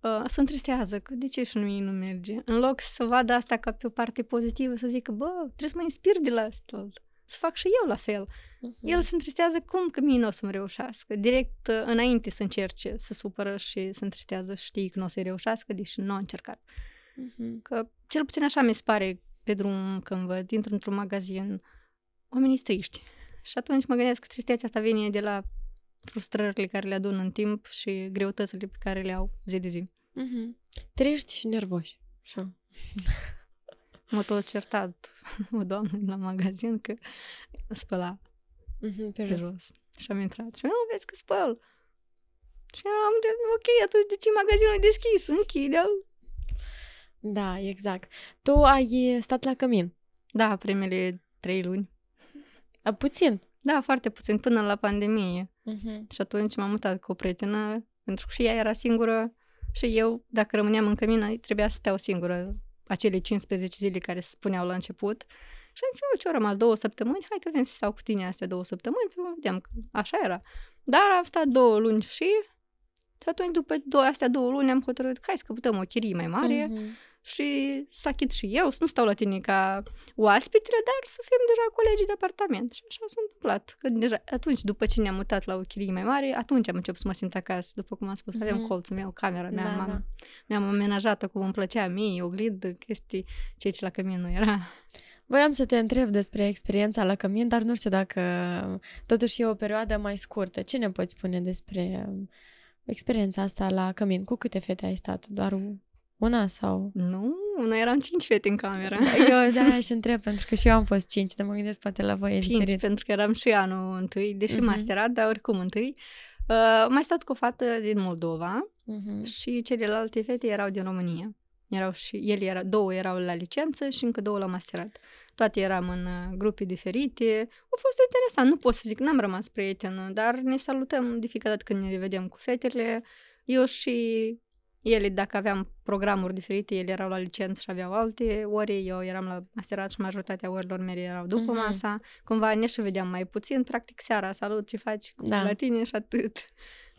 Speaker 1: uh, se întristează că de ce și nu ei nu merge. În loc să vadă asta ca pe o parte pozitivă, să zică, bă, trebuie să mă inspir de la asta, să fac și eu la fel. Uh-huh. El se întristează cum că mie nu o să-mi reușească. Direct uh, înainte să încerce, să supără și se întristează, știi că nu o să-i reușească, deși nu a încercat.
Speaker 2: Uh-huh.
Speaker 1: Că cel puțin așa mi se pare pe drum când văd, intru într-un magazin, oamenii striști. Și atunci mă gândesc că tristețea asta vine de la frustrările care le adun în timp și greutățile pe care le au zi de zi.
Speaker 2: Mm-hmm.
Speaker 1: Triști și nervoși. Așa. mă tot certat o doamnă la magazin că spăla
Speaker 2: mm-hmm, pe, pe jos. Și am intrat și nu vezi că spăl. Și am zis, ok, atunci de ce magazinul e deschis? Închide-l. Da, exact. Tu ai stat la cămin. Da, primele trei luni. A, puțin.
Speaker 1: Da, foarte puțin, până la pandemie. Uh-huh. Și atunci m-am mutat cu o prietenă, pentru că și ea era singură și eu, dacă rămâneam în cămină, trebuia să stau singură acele 15 zile care se spuneau la început. Și am zis, ce au rămas două săptămâni, hai că vin să stau cu tine astea două săptămâni, vedeam că așa era. Dar am stat două luni și și atunci, după două, astea două luni, am hotărât că hai să căutăm o chirie mai mare. Uh-huh și să chit și eu, să nu stau la tine ca oaspetele, dar să fim deja colegii de apartament. Și așa s-a întâmplat. Că deja, atunci, după ce ne-am mutat la o chirie mai mare, atunci am început să mă simt acasă, după cum am spus. Mm-hmm. Aveam mhm. colțul meu, camera mea, da, m-am, da. mi-am amenajat cum îmi plăcea mie, oglindă, chestii, ce
Speaker 2: ce la cămin nu era. Voiam să te întreb despre experiența la cămin, dar nu știu dacă totuși e o perioadă mai scurtă. Ce ne poți spune despre experiența asta la cămin? Cu câte fete ai stat? Doar una sau... Nu,
Speaker 1: noi eram cinci fete în cameră. Da, eu, da, aș întreb,
Speaker 2: pentru că și eu am fost cinci, dar mă gândesc poate la voi cinci, diferit. pentru că eram și
Speaker 1: anul întâi, deși uh-huh. masterat, dar oricum întâi. Uh, mai stat cu o fată din Moldova uh-huh. și celelalte fete erau din România. Erau și, el era, două erau la licență și încă două la masterat. Toate eram în uh, grupe diferite. A fost interesant, nu pot să zic, n-am rămas prietenă, dar ne salutăm de fiecare dată când ne revedem cu fetele. Eu și ele, dacă aveam programuri diferite, ele erau la licență și aveau alte ore, eu eram la masterat și majoritatea orilor mele erau după mm-hmm. masa. Cumva ne și vedeam mai puțin, practic seara, salut, ce faci da. la tine și atât.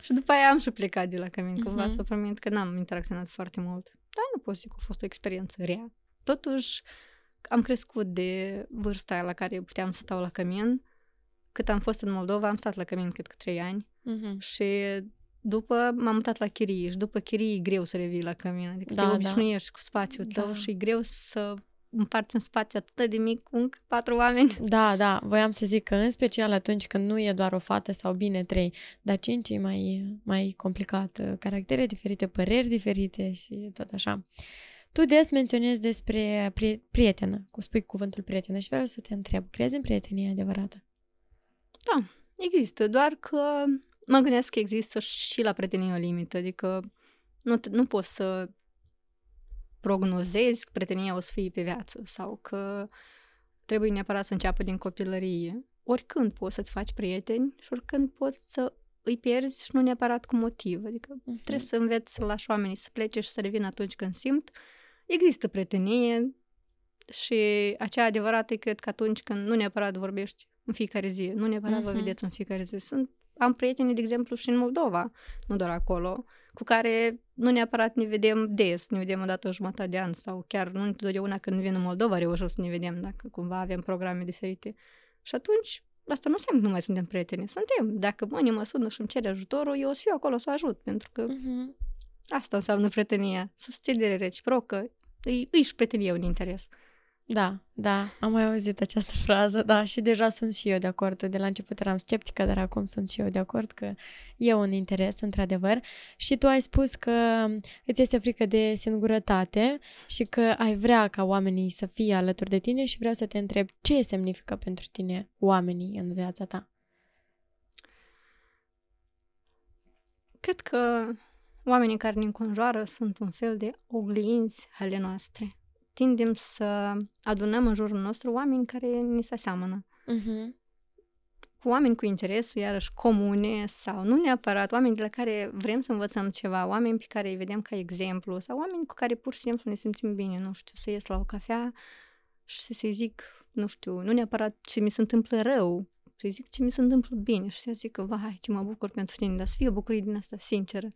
Speaker 1: Și după aia am și plecat de la cămin, cumva, uh-huh. să promit că n-am interacționat foarte mult. Dar nu pot zic că a fost o experiență rea. Totuși, am crescut de vârsta aia la care puteam să stau la cămin. Cât am fost în Moldova, am stat la cămin cât că trei ani. Mm-hmm. Și după m-am mutat la chirie și după chirie e greu să revii la cămin. Adică da, te da. obișnuiești da. cu spațiul da. tău da. și e greu să
Speaker 2: împarți în spațiu atât de mic cu încă patru oameni. Da, da, voiam să zic că în special atunci când nu e doar o fată sau bine trei, dar cinci e mai, mai complicat. Uh, caractere diferite, păreri diferite și tot așa. Tu des menționezi despre prietenă, cu spui cuvântul prietenă și vreau să te întreb, crezi în prietenie adevărată?
Speaker 1: Da, există, doar că mă gândesc că există și la prietenii o limită, adică nu, nu poți să prognozezi că prietenia o să fie pe viață sau că trebuie neapărat să înceapă din copilărie. Oricând poți să-ți faci prieteni și oricând poți să îi pierzi și nu neapărat cu motiv. Adică uh-huh. trebuie să înveți să lași oamenii să plece și să revină atunci când simt. Există prietenie și acea adevărată cred că atunci când nu neapărat vorbești în fiecare zi, nu neapărat uh-huh. vă mhm. vedeți în fiecare zi, sunt am prieteni, de exemplu, și în Moldova, nu doar acolo, cu care nu neapărat ne vedem des, ne vedem o dată o jumătate de an sau chiar nu întotdeauna când vin în Moldova reușim să ne vedem dacă cumva avem programe diferite. Și atunci, asta nu înseamnă că nu mai suntem prieteni, suntem. Dacă mâine mă sună și îmi cere ajutorul, eu o să fiu acolo să o ajut, pentru că
Speaker 2: uh-huh. asta înseamnă prietenia, de reciprocă, îi, îi și prietenia un interes. Da, da, am mai auzit această frază, da, și deja sunt și eu de acord. De la început eram sceptică, dar acum sunt și eu de acord că e un interes, într-adevăr. Și tu ai spus că îți este frică de singurătate și că ai vrea ca oamenii să fie alături de tine și vreau să te întreb ce semnifică pentru tine oamenii în viața ta?
Speaker 1: Cred că oamenii care ne înconjoară sunt un fel de oglinzi ale noastre tindem să adunăm în jurul nostru oameni care ni se aseamănă. Uh-huh. Cu oameni cu interes, iarăși comune sau nu neapărat, oameni de la care vrem să învățăm ceva, oameni pe care îi vedem ca exemplu sau oameni cu care pur și simplu ne simțim bine, nu știu, să ies la o cafea și să, se zic, nu știu, nu neapărat ce mi se întâmplă rău, să-i zic ce mi se întâmplă bine și să zic că, vai, ce mă bucur pentru tine, dar să fie bucurie din asta sinceră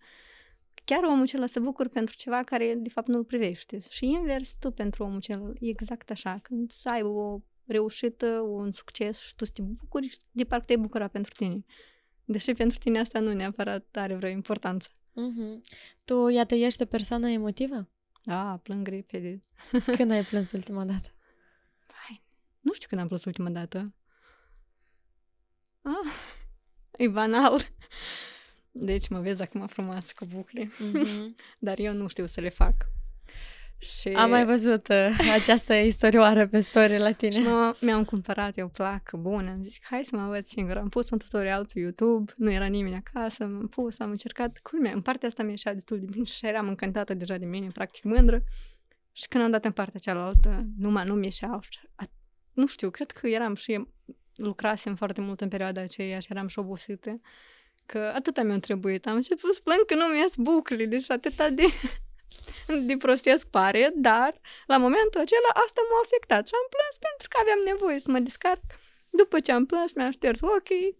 Speaker 1: chiar omul cel se bucur pentru ceva care de fapt nu-l privește. Și invers, tu pentru omul cel exact așa. Când ai o reușită, un succes și tu să te bucuri, de parcă te-ai bucura pentru tine. Deși pentru tine asta nu neapărat are vreo importanță. Mm-hmm.
Speaker 2: Tu, iată, ești o persoană emotivă?
Speaker 1: Da, plâng repede.
Speaker 2: când ai plâns ultima dată?
Speaker 1: Hai, nu știu când am plâns ultima dată. Ah, e banal. Deci mă vezi acum frumoasă cu bucle, mm-hmm. dar eu nu știu să le fac. Și... Am mai văzut uh,
Speaker 2: această istorioară pe story la tine. Și mă,
Speaker 1: mi-am cumpărat eu placă bună, am zis hai să mă văd singură. Am pus un tutorial pe YouTube, nu era nimeni acasă, am pus, am încercat, culmea, în partea asta mi-a ieșit destul de bine și eram încântată deja de mine, practic mândră. Și când am dat în partea cealaltă, numai nu mi ieșit. Nu știu, cred că eram și lucrasem foarte mult în perioada aceea și eram și obosită. Că atâta mi-a trebuit. Am început să plâng că nu mi a buclile și deci atâta de, de prostiesc pare, dar la momentul acela asta m-a afectat și am plâns pentru că aveam nevoie să mă descarc. După ce am plâns, mi-am șters ochii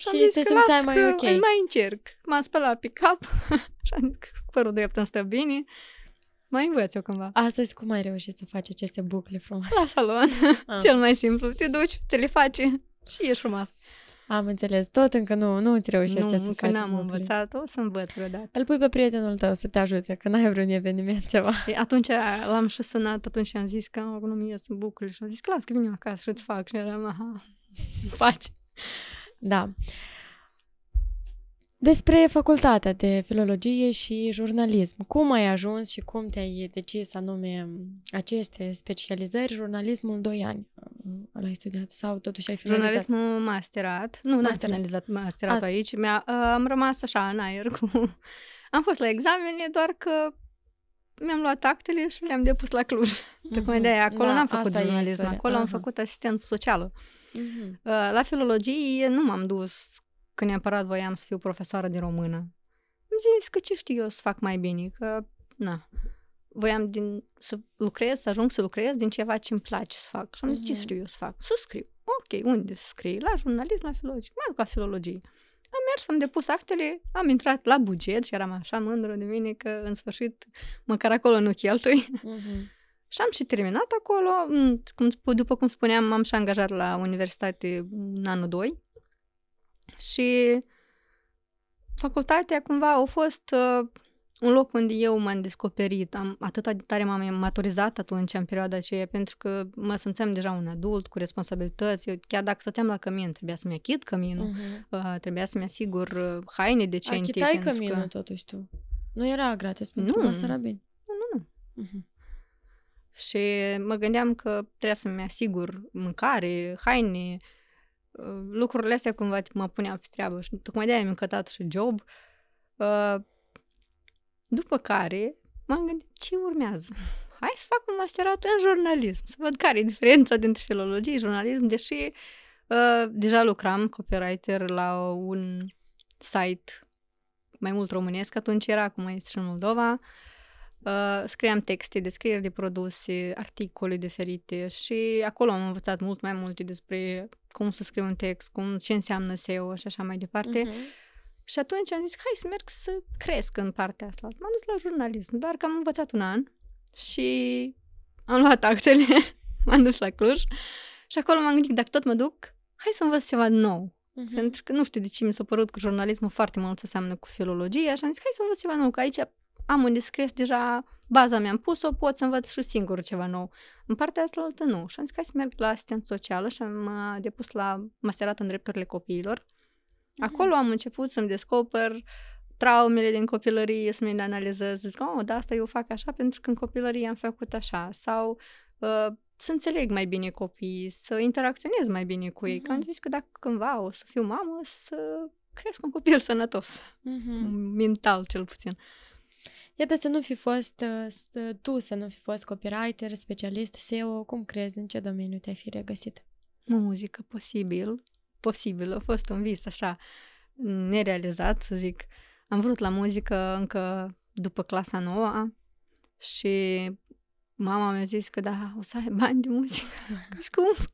Speaker 2: și am zis te că mai ok. mai
Speaker 1: încerc. M-am spălat pe cap și am zis că părul drept îmi stă bine. Mai învăț o cândva. Astăzi cum ai reușit să faci aceste bucle frumoase? La salon.
Speaker 2: Ah. Cel mai simplu. Te duci, te le faci și ești frumos. Am înțeles. Tot încă nu, nu îți reușești nu, să faci Nu, am
Speaker 1: învățat, o să învăț vreodată.
Speaker 2: Îl pui pe prietenul tău să te ajute, că n-ai vreun eveniment ceva. Atunci l-am și sunat, atunci am zis că am nu
Speaker 1: mi sunt bucuri și am zis că las că vine acasă și îți fac și eram, aha,
Speaker 2: faci. Da. Uh, despre facultatea de filologie și jurnalism. Cum ai ajuns și cum te-ai decis anume um, aceste specializări, jurnalismul 2 ani um, l-ai studiat sau totuși ai finalizat? Jurnalismul
Speaker 1: masterat. Nu, n-am finalizat masterat Asta. aici. Mi-a, uh, am rămas așa în aer cu... Am fost la examene, doar că mi-am luat actele și le-am depus la Cluj. Mm-hmm. Tocmai de acolo da, n-am făcut jurnalism, acolo uh-huh. am făcut asistent socială. Mm-hmm. La filologie nu m-am dus că neapărat voiam să fiu profesoară de română. Am zis că ce știu eu să fac mai bine, că, na, voiam din, să lucrez, să ajung să lucrez din ceva ce îmi place să fac. Și am zis, mm-hmm. ce mhm. știu eu să fac? Să scriu. Ok, unde să scrii? La jurnalist, la filologie. Mă duc la filologie. Am mers, am depus actele, am intrat la buget și eram așa mândră de mine că în sfârșit măcar acolo nu cheltui. Mm-hmm. Și am și terminat acolo, mm, cum, după cum spuneam, m-am și angajat la universitate în anul 2 și facultatea cumva a fost uh, un loc unde eu m-am descoperit. Am, atâta de tare m-am maturizat atunci, în perioada aceea, pentru că mă simțeam deja un adult cu responsabilități. Eu, chiar dacă stăteam la cămin, trebuia să-mi achit căminul, uh-huh. uh, trebuia să-mi asigur uh, haine decente. Achitai căminul că...
Speaker 2: totuși tu.
Speaker 1: Nu era gratis pentru nu. bine. Nu, nu, nu. Mhm. Uh-huh. Și mă gândeam că trebuia să-mi asigur mâncare, haine, uh, Ă, lucrurile astea cumva mă punea pe treabă și tocmai de-aia mi-am cătat și job. Ă, după care m-am gândit ce urmează. Hai să fac un masterat în jurnalism, să văd care e diferența dintre filologie și jurnalism, deși uh, deja lucram copywriter la un site mai mult românesc, atunci era, acum este și în Moldova. Uh, scriam texte, descrieri de produse, articole diferite și acolo am învățat mult mai multe despre cum să scriu un text, cum, ce înseamnă SEO și așa mai departe. Uh-huh. Și atunci am zis, hai să merg să cresc în partea asta. M-am dus la jurnalism, doar că am învățat un an și am luat actele, m-am dus la Cluj și acolo m-am gândit, dacă tot mă duc, hai să învăț ceva nou. Uh-huh. Pentru că nu știu de ce mi s-a părut că jurnalismul foarte mult se seamănă cu filologie și am zis, hai să învăț ceva nou, că aici am unde să deja baza mi-am pus-o, pot să învăț și singur ceva nou. În partea asta altă nu. Și am zis că hai să merg la asistent socială și am uh, depus la masterat în drepturile copiilor. Mm-hmm. Acolo am început să-mi descoper traumele din copilărie, să-mi le analizez, zic, oh, da, asta eu fac așa pentru că în copilărie am făcut așa. Sau uh, să înțeleg mai bine copiii, să interacționez mai bine cu ei. Uh-huh. Că am mm-hmm. zis că dacă cândva o să fiu
Speaker 2: mamă, să cresc un copil sănătos.
Speaker 1: Uh-huh.
Speaker 2: Mental, cel puțin. Uh, Iată să nu fi fost, uh, să, uh, tu să nu fi fost copywriter, specialist, SEO, cum crezi, în ce domeniu te-ai fi regăsit? Muzică, posibil, posibil, a fost
Speaker 1: un vis așa nerealizat, să zic. Am vrut la muzică încă după clasa nouă și mama mi-a zis că da, o să ai bani de muzică, scump.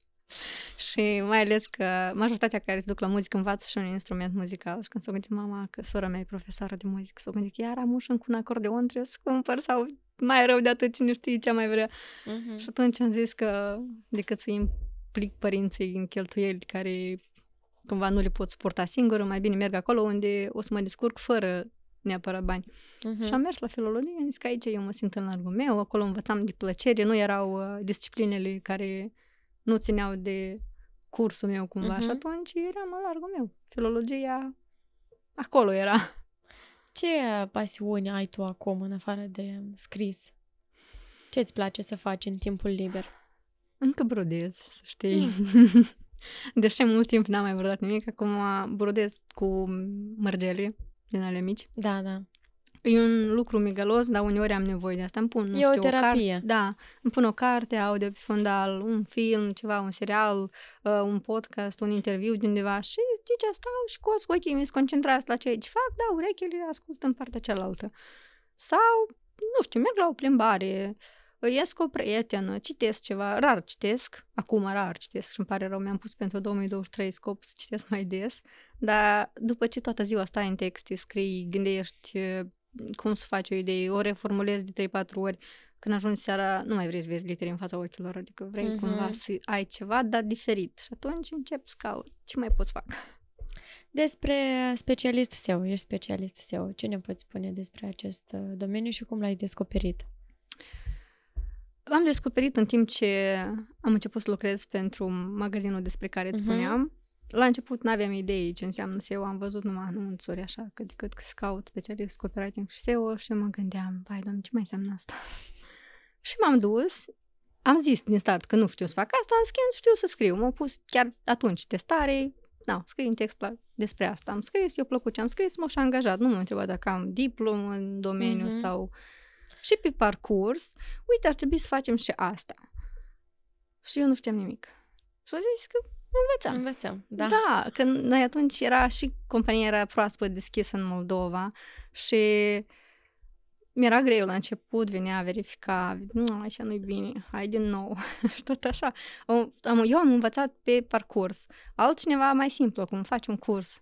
Speaker 1: și mai ales că majoritatea care se duc la muzică învață și un instrument muzical. Și când s-o gândit mama că sora mea e profesoară de muzică, s-o gândit iar am ușă cu un acordeon, trebuie să cumpăr sau mai rău de atât, cine știe ce mai vrea. mm-hmm. Și atunci am zis că decât să implic părinții în cheltuieli care cumva nu le pot suporta singură, mai bine merg acolo unde o să mă descurc fără neapărat bani. Uh-huh. Și am mers la filologie, am zis că aici eu mă simt în largul meu, acolo învățam de plăcere, nu erau uh, disciplinele care nu țineau de cursul meu cumva uh-huh. și mhm. atunci eram în largul
Speaker 2: meu. Filologia acolo era. Ce pasiuni ai tu acum în afară de scris? Ce îți place să faci în timpul liber?
Speaker 1: Încă brodez, să știi. Mm.
Speaker 2: Deși mult timp n-am mai brodat nimic, acum
Speaker 1: brodez cu mărgele din ale mici. Da, da. E un lucru migălos, dar uneori am nevoie de asta. Îmi pun, nu e știu, o terapie. O carte, da, îmi pun o carte, audio pe fundal, un film, ceva, un serial, uh, un podcast, un interviu de undeva și zice, stau și cu ochii mi concentrați la ceea ce fac, da, urechile ascult în partea cealaltă. Sau, nu știu, merg la o plimbare, ies cu o prietenă, citesc ceva, rar citesc, acum rar citesc și îmi pare rău, mi-am pus pentru 2023 scop să citesc mai des, dar după ce toată ziua stai în texte scrii, gândești, cum să faci o idee, o reformulezi de 3-4 ori, când ajungi seara, nu mai vrei să vezi litere în fața ochilor, adică vrei mm-hmm. cumva să ai ceva, dar diferit. Și atunci încep să cauți ce mai poți fac.
Speaker 2: Despre specialist SEO, ești specialist SEO, ce ne poți spune despre acest uh, domeniu și cum l-ai descoperit? L-am descoperit în timp ce
Speaker 1: am început să lucrez pentru magazinul despre care îți mm-hmm. spuneam la început n aveam idei ce înseamnă SEO, am văzut numai anunțuri așa, cât de cât să caut specialist copywriting și SEO și mă gândeam, vai doamne, ce mai înseamnă asta? și m-am dus, am zis din start că nu știu să fac asta, în schimb știu să scriu. m am pus chiar atunci testare, da, scrie în text la, despre asta. Am scris, eu plăcut ce am scris, m am și angajat. Nu m-am întrebat dacă am diplom în domeniu mm-hmm. sau... Și pe parcurs, uite, ar trebui să facem și asta. Și eu nu știam nimic.
Speaker 2: Și au zis că învățăm,
Speaker 1: Învățăm, da. Da, că noi atunci era și compania era proaspăt deschisă în Moldova și mi-era greu la început, venea, verifica, nu, așa nu-i bine, hai din nou și tot așa. Am, eu am învățat pe parcurs. Altcineva mai simplu, cum faci un curs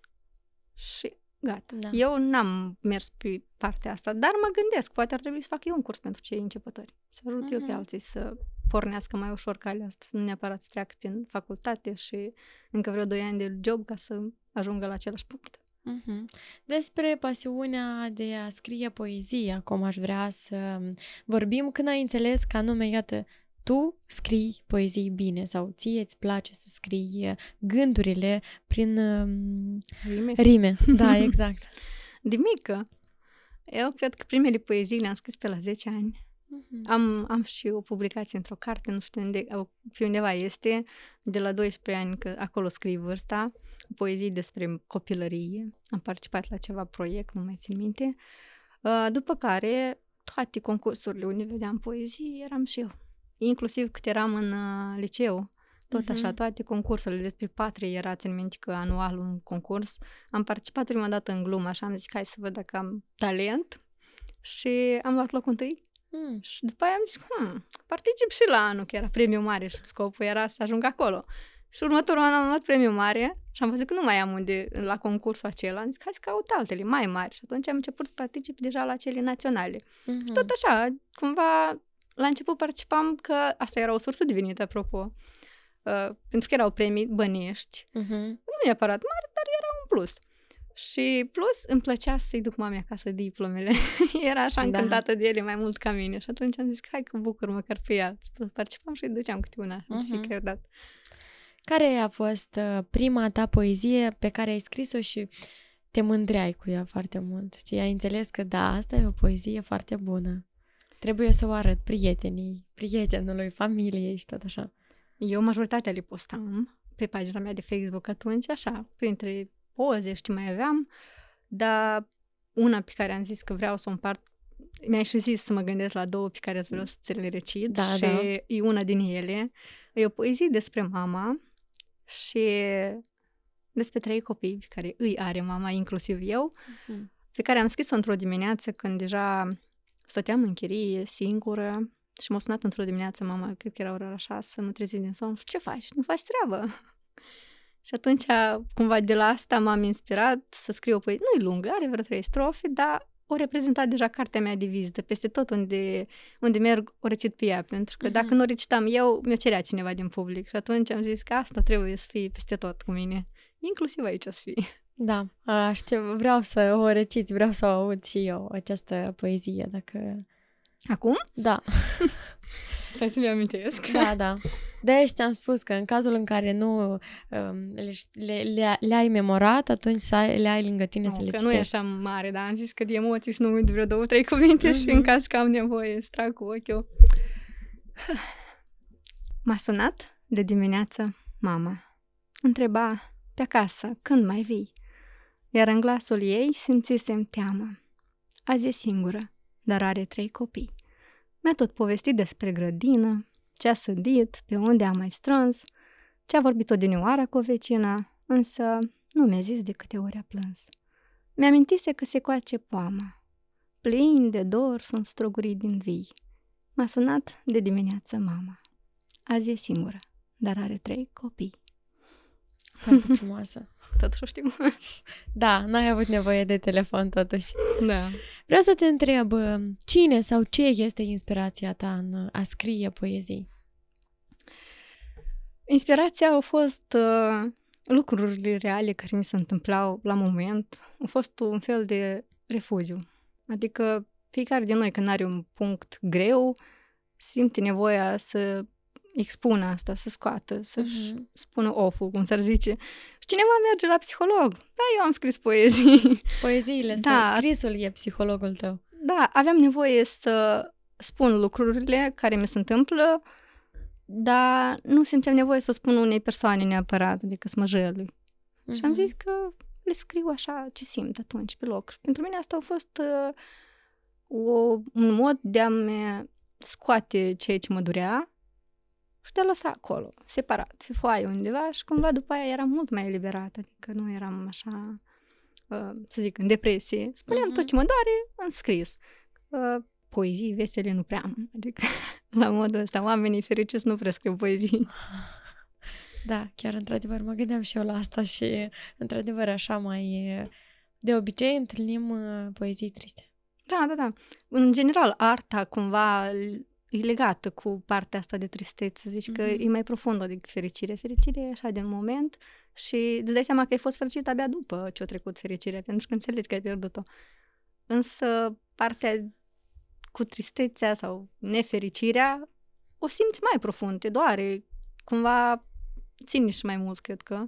Speaker 1: și gata. Da. Eu n-am mers pe partea asta, dar mă gândesc, poate ar trebui să fac eu un curs pentru cei începători, să ajut mm-hmm. eu pe mhm. alții să pornească mai ușor calea asta, nu neapărat să treacă prin facultate și încă vreo 2 ani de job ca să ajungă la același punct.
Speaker 2: Uh-huh. Despre pasiunea de a scrie poezie, acum aș vrea să vorbim când ai înțeles că anume, iată, tu scrii poezii bine sau ție îți place să scrii gândurile prin um, rime. rime. Da, exact. de mică. Eu cred că primele
Speaker 1: poezii le-am scris pe la 10 ani. Mm-hmm. Am, am și o publicație într-o carte, nu știu unde, fi undeva este, de la 12 ani, că acolo scrii vârsta, poezii despre copilărie. Am participat la ceva proiect, nu mai țin minte. Uh, după care, toate concursurile unde vedeam poezii, eram și eu. Inclusiv cât eram în uh, liceu, tot uh-huh. așa, mm-hmm. toate concursurile, despre patrie era, țin minte că anual un concurs. Am participat prima dată în glumă, așa am zis, că hai să văd dacă am talent. Și am luat locul întâi Mm. Și după aia am zis, hm, particip și la anul, că era premiu mare și scopul era să ajung acolo. Și următorul an am luat premiu mare și am văzut că nu mai am unde la concursul acela. Am zis, hai să caut altele mai mari. Și atunci am început să particip deja la cele naționale. Mm-hmm. Și tot așa, cumva, la început participam că asta era o sursă de venit, apropo. Uh, pentru că erau premii bănești. Mm-hmm. Nu neapărat mari, dar era un plus. Și plus îmi plăcea să-i duc mamei acasă diplomele. Era așa da. încântată da. de ele mai mult ca mine și atunci am zis că hai că bucur măcar pe ea. Participam și îi duceam câte una uh-huh. și mhm. chiar dat.
Speaker 2: Care a fost uh, prima ta poezie pe care ai scris-o și te mândreai cu ea foarte mult? Și ai înțeles că da, asta e o poezie foarte bună. Trebuie să o arăt prietenii, prietenului, familiei și tot așa. Eu majoritatea le postam pe pagina mea de Facebook atunci, așa, printre
Speaker 1: poze, știi, mai aveam, dar una pe care am zis că vreau să o împart mi-ai și zis să mă gândesc la două pe care vreau să ți le recit da, și da. e una din ele. E o poezie despre mama și despre trei copii pe care îi are mama, inclusiv eu, uh-huh. pe care am scris-o într-o dimineață când deja stăteam în chirie, singură, și m-a sunat într-o dimineață mama, cred că era ora șase, mă trezi din somn, ce faci? Nu faci treabă. Și atunci, cumva, de la asta m-am inspirat să scriu o păi, poezie. Nu-i lungă, are vreo trei strofe, dar o reprezentat deja cartea mea de vizită, peste tot unde, unde merg, o recit pe ea, pentru că dacă mhm. nu o recitam eu, mi-o cerea cineva din public și atunci am zis că asta trebuie să fie peste tot cu mine, inclusiv aici o să fie.
Speaker 2: Da, aștept, vreau să o reciți, vreau să o aud și eu, această poezie, dacă... Acum? Da. Stai să-mi amintesc. Da, da. de aici ți-am spus că în cazul în care nu um, le, le, le, le ai memorat, atunci să le ai lângă tine nu, să le că citești. nu e așa
Speaker 1: mare, dar am zis că de emoții să nu uit vreo două, trei cuvinte mm-hmm. și în mhm. caz că am nevoie să trag cu ochiul. M-a sunat de dimineață mama. Întreba pe acasă, când mai vii? Iar în glasul ei simțisem teamă. Azi e singură, dar are trei copii. Mi-a tot povestit despre grădină, ce a sădit, pe unde a mai strâns, ce a vorbit odinioară cu vecina, însă nu mi-a zis de câte ori a plâns. mi mintise că se coace poama. Plin de dor sunt strugurii din vii. M-a sunat de dimineață mama. Azi e singură, dar are trei copii. Foarte
Speaker 2: frumoasă. Totuși știu. Da, n-ai avut nevoie de telefon totuși. Da. Vreau să te întreb, cine sau ce este inspirația ta în a scrie poezii? Inspirația au fost uh, lucrurile reale care mi se
Speaker 1: întâmplau la moment. A fost un fel de refugiu. Adică fiecare din noi când are un punct greu, simte nevoia să expună asta, să scoată, să-și mm-hmm. spună oful, cum s-ar zice. Și cineva merge la psiholog.
Speaker 2: Da, eu am scris poezii. Poeziile, da. scrisul e psihologul tău.
Speaker 1: Da, aveam nevoie să spun lucrurile care mi se întâmplă, dar nu simțeam nevoie să o spun unei persoane neapărat, adică smăjelui.
Speaker 2: Mm-hmm. Și am mhm. zis
Speaker 1: că le scriu așa ce simt atunci, pe loc. Și pentru mine asta a fost uh, o, un mod de a-mi scoate ceea ce mă durea și te lăsa acolo, separat, pe foaie undeva și cumva după aia eram mult mai eliberată, adică nu eram așa, ă, să zic, în depresie. Spuneam uh-huh. tot ce mă doare, în scris. Ă, poezii vesele nu prea am, adică la modul ăsta, oamenii fericiți nu prea scriu
Speaker 2: poezii. Da, chiar într-adevăr mă gândeam și eu la asta și într-adevăr așa mai de obicei întâlnim ă, poezii triste. Da, da, da.
Speaker 1: În general, arta cumva e legată cu partea asta de tristețe, zici mm-hmm. că mhm. e mai profundă decât fericire, fericire, e așa de moment și îți dai seama că ai fost fericit abia după ce a trecut fericirea, pentru că înțelegi că ai pierdut-o. Însă partea cu tristețea sau nefericirea o simți mai profund, te doare, cumva ține și mai mult, cred că.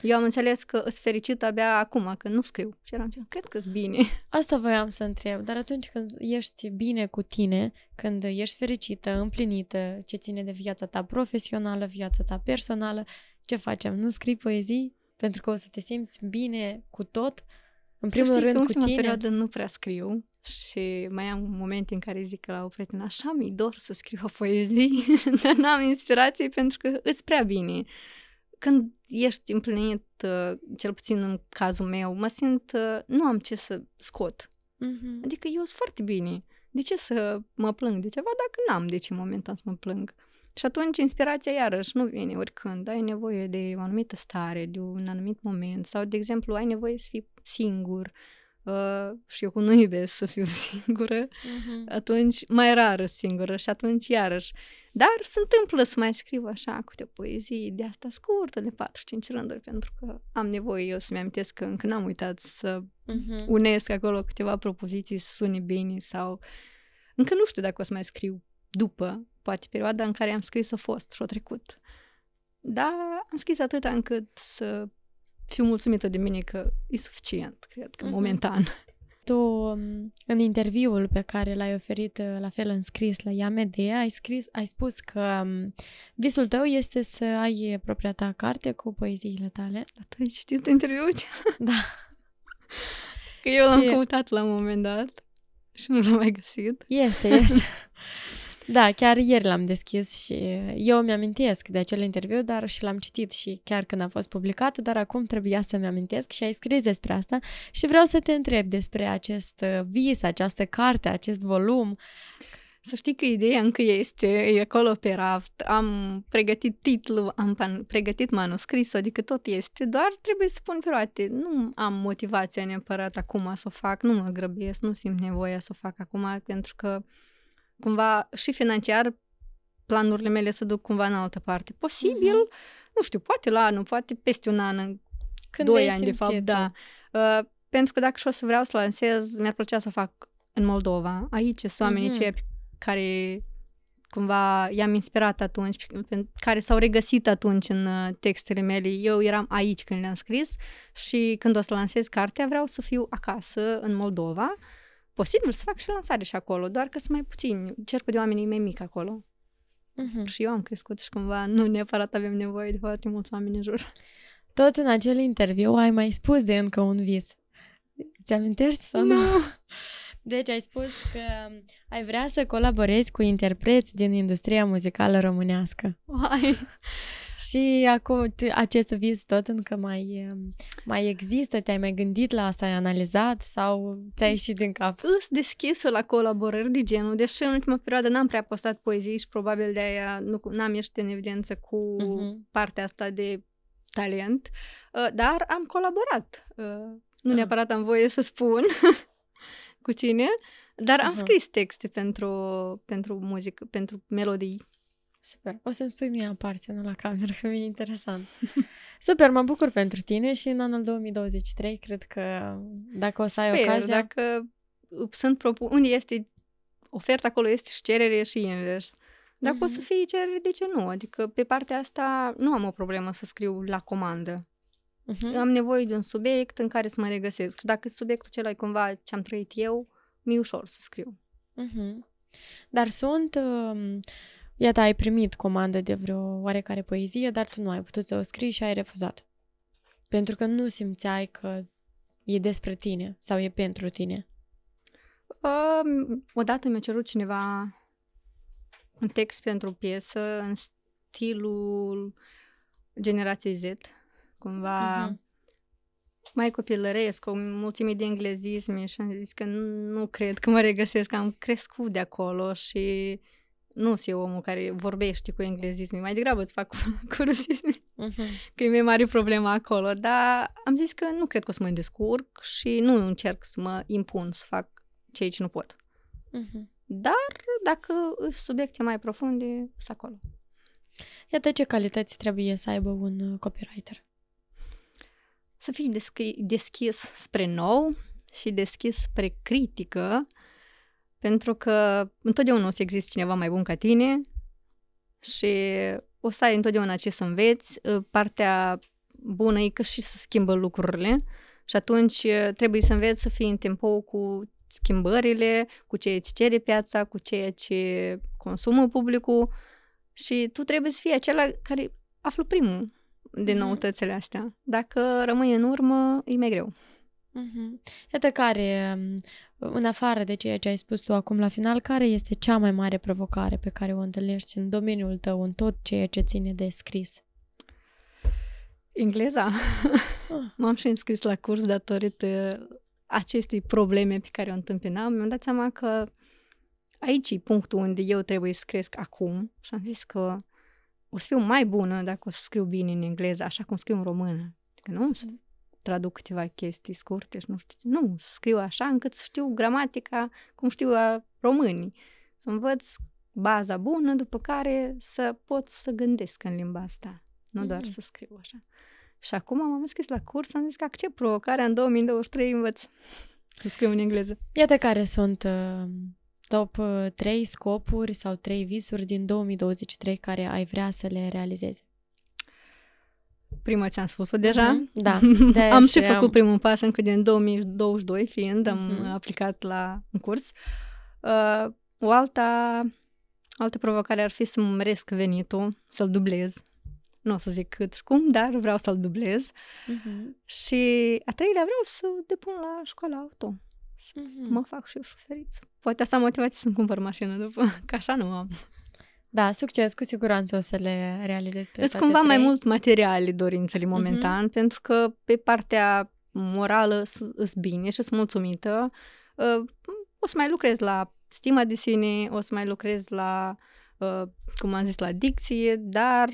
Speaker 1: Eu am înțeles că îs fericit
Speaker 2: abia acum, că nu scriu. Și eram ceva, cred că-s bine. Asta voiam să întreb, dar atunci când ești bine cu tine, când ești fericită, împlinită, ce ține de viața ta profesională, viața ta personală, ce facem? Nu scrii poezii? Pentru că o să te simți bine cu tot? În primul să știi rând că în cu tine? perioadă
Speaker 1: nu prea scriu și mai am momente în care zic că la o prietenă, așa mi dor să scriu o poezie, dar n-am inspirație pentru că îți prea bine când ești împlinit, uh, cel puțin în cazul meu, mă simt, uh, nu am ce să scot. Mm-hmm. Adică eu sunt foarte bine. De ce să mă plâng de ceva dacă n-am de ce momentan să mă plâng? Și atunci inspirația iarăși nu vine oricând. Ai nevoie de o anumită stare, de un anumit moment sau, de exemplu, ai nevoie să fii singur. Uh, uh, și eu nu iubesc să fiu singură, uh-huh. atunci mai rar singură și atunci iarăși. Dar se întâmplă să mai scriu așa câte poezii de asta scurtă, de 4-5 rânduri, pentru că am nevoie eu să-mi amintesc că încă n-am uitat să uh-huh. unesc acolo câteva propoziții să sune bine sau... Încă nu știu dacă o să mai scriu după, poate perioada în care am scris a fost și a trecut. Dar am scris atâta încât să fiu mulțumită de mine
Speaker 2: că e suficient,
Speaker 1: cred că, mm-hmm. momentan.
Speaker 2: Tu, um, în interviul pe care l-ai oferit uh, la fel în scris la IAMD, ai, scris, ai spus că um, visul tău este să ai propria ta carte cu poeziile tale. Dar tu ai citit interviul Da.
Speaker 1: Că eu și... l-am căutat la un moment dat
Speaker 2: și nu l-am mai găsit. Este, este. Da, chiar ieri l-am deschis și eu mi amintesc de acel interviu, dar și l-am citit și chiar când a fost publicat, dar acum trebuia să-mi amintesc și ai scris despre asta și vreau să te întreb despre acest uh, vis, această carte, acest volum. Să știi că ideea încă este, e acolo pe raft, am
Speaker 1: pregătit titlul, am pan- pregătit manuscrisul, adică tot este, doar trebuie să pun pe roate. Nu am motivația neapărat acum să o fac, nu mă grăbesc, nu simt nevoia să o fac acum, pentru că cumva și financiar planurile mele să duc cumva în altă parte. Posibil, uh-huh. nu știu, poate la anul, poate peste un an,
Speaker 2: Când doi ani de fapt, tu?
Speaker 1: da. Uh, pentru că dacă și o să vreau să lansez, mi-ar plăcea să o fac în Moldova. Aici sunt oamenii uh-huh. Mhm. cei care cumva i-am inspirat atunci, care s-au regăsit atunci în uh, textele mele. Eu eram aici când le-am scris și când o să lansez cartea, vreau să fiu acasă, în Moldova, posibil să fac și o lansare și acolo, doar că sunt mai puțini, cercul de oameni mai mic acolo. Uh-huh. Și eu am crescut și cumva nu neapărat avem nevoie de foarte mulți oameni în jur.
Speaker 2: Tot în acel interviu ai mai spus de încă un vis. Ți amintești sau nu? nu? Deci ai spus că ai vrea să colaborezi cu interpreți din industria muzicală românească. Uai. Și acum acest vis tot încă mai, um, mai există? Te-ai mai gândit la asta? Ai analizat sau ți ai ieșit din cap? Îs deschisă la colaborări
Speaker 1: de genul, deși în ultima perioadă n-am prea postat poezii și probabil de aia nu, n-am ieșit în evidență cu uh-huh. partea asta de talent, uh, dar am colaborat. Uh, nu ah. neapărat am voie să spun. cu cine, dar am uh-huh. scris
Speaker 2: texte pentru, pentru muzică, pentru melodii. Super. O să-mi spui mie aparte, nu la cameră, că mi-e interesant. Super, mă bucur pentru tine și în anul 2023 cred că dacă o să ai Sper, ocazia...
Speaker 1: dacă sunt propu- unde este oferta, acolo este și cerere și invers. Dacă uh-huh. o mhm. să fie cerere, de ce nu? Adică pe partea asta nu am o problemă să scriu la comandă. Uh-huh. Am nevoie de un subiect în care să mă regăsesc. Și dacă subiectul celălalt cumva ce am trăit eu, mi-e ușor să scriu.
Speaker 2: Uh-huh. Dar sunt... Uh... Iată, ai primit comandă de vreo oarecare poezie, dar tu nu ai putut să o scrii și ai refuzat. Pentru că nu simțeai că e despre tine sau e pentru tine.
Speaker 1: Um, odată mi-a cerut cineva un text pentru o piesă în stilul generației Z cumva uh-huh. mai copilăresc, cu mulțime de englezisme și am zis că nu, nu cred că mă regăsesc, am crescut de acolo și nu sunt omul care vorbește cu englezisme, mai degrabă îți fac cu, cu rusisme, uh-huh. Mhm. că e mai mare problema acolo, dar am zis că nu cred că o să mă descurc și nu încerc să mă impun să fac ce ce nu pot.
Speaker 2: Uh-huh. Dar dacă subiecte mai profunde, sunt acolo. Iată ce calități trebuie să aibă un copywriter să fii descri-
Speaker 1: deschis spre nou și deschis spre critică, pentru că întotdeauna o să existe cineva mai bun ca tine și o să ai întotdeauna ce să înveți. Ă, partea bună e că și să schimbă lucrurile și atunci ă, trebuie să înveți să fii în tempo cu schimbările, cu ceea ce cere piața, cu ceea ce consumă publicul și tu trebuie să fii acela care află primul de mhm. noutățile astea. Dacă rămâi în urmă, e mai greu.
Speaker 2: mm Iată care, mm, în afară de ceea ce ai spus tu acum la final, care este cea mai mare provocare pe care o întâlnești în domeniul tău, în tot ceea ce ține de scris?
Speaker 1: Engleza. Ah. M-am și înscris la curs datorită acestei probleme pe care o întâmpinam. Mi-am dat seama că aici e punctul unde eu trebuie să cresc acum și am zis că o să fiu mai bună dacă o să scriu bine în engleză, așa cum scriu în română. Că nu să mm. traduc câteva chestii scurte și nu știu. Nu, scriu așa încât să știu gramatica cum știu a uh, românii. Să învăț baza bună, după care să pot să gândesc în limba asta. Nu mm-hmm. doar să scriu așa. Și acum m-am înscris la curs, am zis că accept provocarea în 2023 învăț să scriu în engleză.
Speaker 2: Iată care sunt uh, top 3 uh, scopuri sau 3 visuri din 2023 care ai vrea să le realizezi? Prima ți-am spus-o deja. Mhm, da. De am deci și făcut am...
Speaker 1: primul pas încă din 2022 fiind, am uh-huh. aplicat la un curs. Uh, o alta, altă provocare ar fi să mă măresc venitul, să-l dublez. Nu o să zic cât și cum, dar vreau să-l dublez. Uh-huh. Și a treilea vreau să depun la școala auto mm-hmm. mă fac și eu suferiță. Poate asta motivați
Speaker 2: să-mi cumpăr mașină după, că așa nu am. Da, succes, cu siguranță o să le realizez pe Sunt cumva trei. mai mult
Speaker 1: materiale dorințele mhm. momentan, mm-hmm. pentru că pe partea morală sunt bine și sunt mulțumită. Ă, o să mai lucrez la stima de sine, o să mai lucrez la, ă, cum am zis, la dicție, dar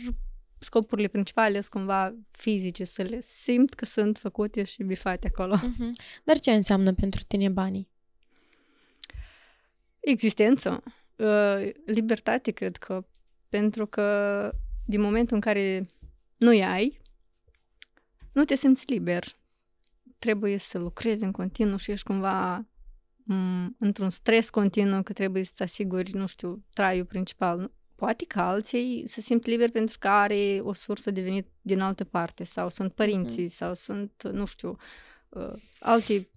Speaker 1: scopurile principale sunt cumva fizice, să le simt că sunt făcute și bifate acolo. Uh-huh.
Speaker 2: Dar ce înseamnă pentru tine banii?
Speaker 1: Existență. Uh, libertate, cred că. Pentru că din momentul în care nu-i ai, nu te simți liber. Trebuie să lucrezi în continuu și ești cumva într-un stres continuu că trebuie să-ți asiguri, nu știu, traiul principal. Poate că alții se simt liberi pentru că are o sursă de venit din altă parte sau sunt părinții mm-hmm. sau sunt, nu știu, uh, alte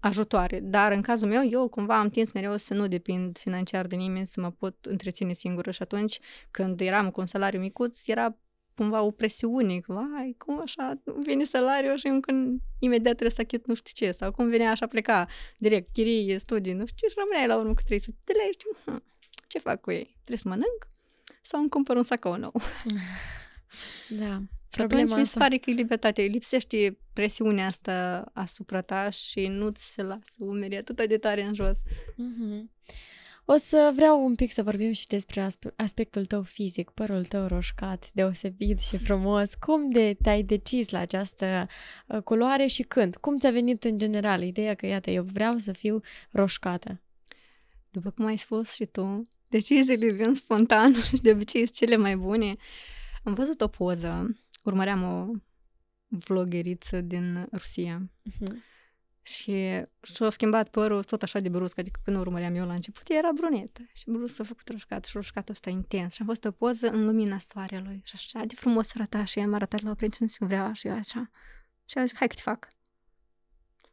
Speaker 1: ajutoare. Dar în cazul meu, eu cumva am tins mereu să nu depind financiar de nimeni, să mă pot întreține singură și atunci când eram cu un salariu micuț, era cumva o presiune, vai, cum așa, vine salariul și încă imediat trebuie să achit nu știu ce, sau cum venea așa pleca direct, chirie, studii, nu știu ce, și rămâneai la urmă cu 300 de lei, știu, hm, ce fac cu ei? Trebuie să mănânc? sau îmi cumpăr un sacou nou.
Speaker 2: Da. Problema atunci asta. mi se pare
Speaker 1: că e libertate. Lipsește presiunea asta asupra ta și nu-ți se lasă umerii atât de tare în jos.
Speaker 2: Mm-hmm. O să vreau un pic să vorbim și despre aspectul tău fizic, părul tău roșcat, deosebit și frumos. Cum de te-ai decis la această uh, culoare și când? Cum ți-a venit în general ideea că, iată, eu vreau să fiu roșcată? După cum ai spus și tu, Deciziile vin spontan și de obicei sunt cele mai bune.
Speaker 1: Am văzut o poză, urmăream o vlogeriță din Rusia uh-huh. și și-a schimbat părul tot așa de brusc, adică când urmăream eu la început, era brunetă și brusc s-a făcut roșcat și roșcatul ăsta intens și am fost o poză în lumina soarelui și așa de frumos arăta și am arătat la o prietenă și vrea și eu așa. Și a zis, hai că te fac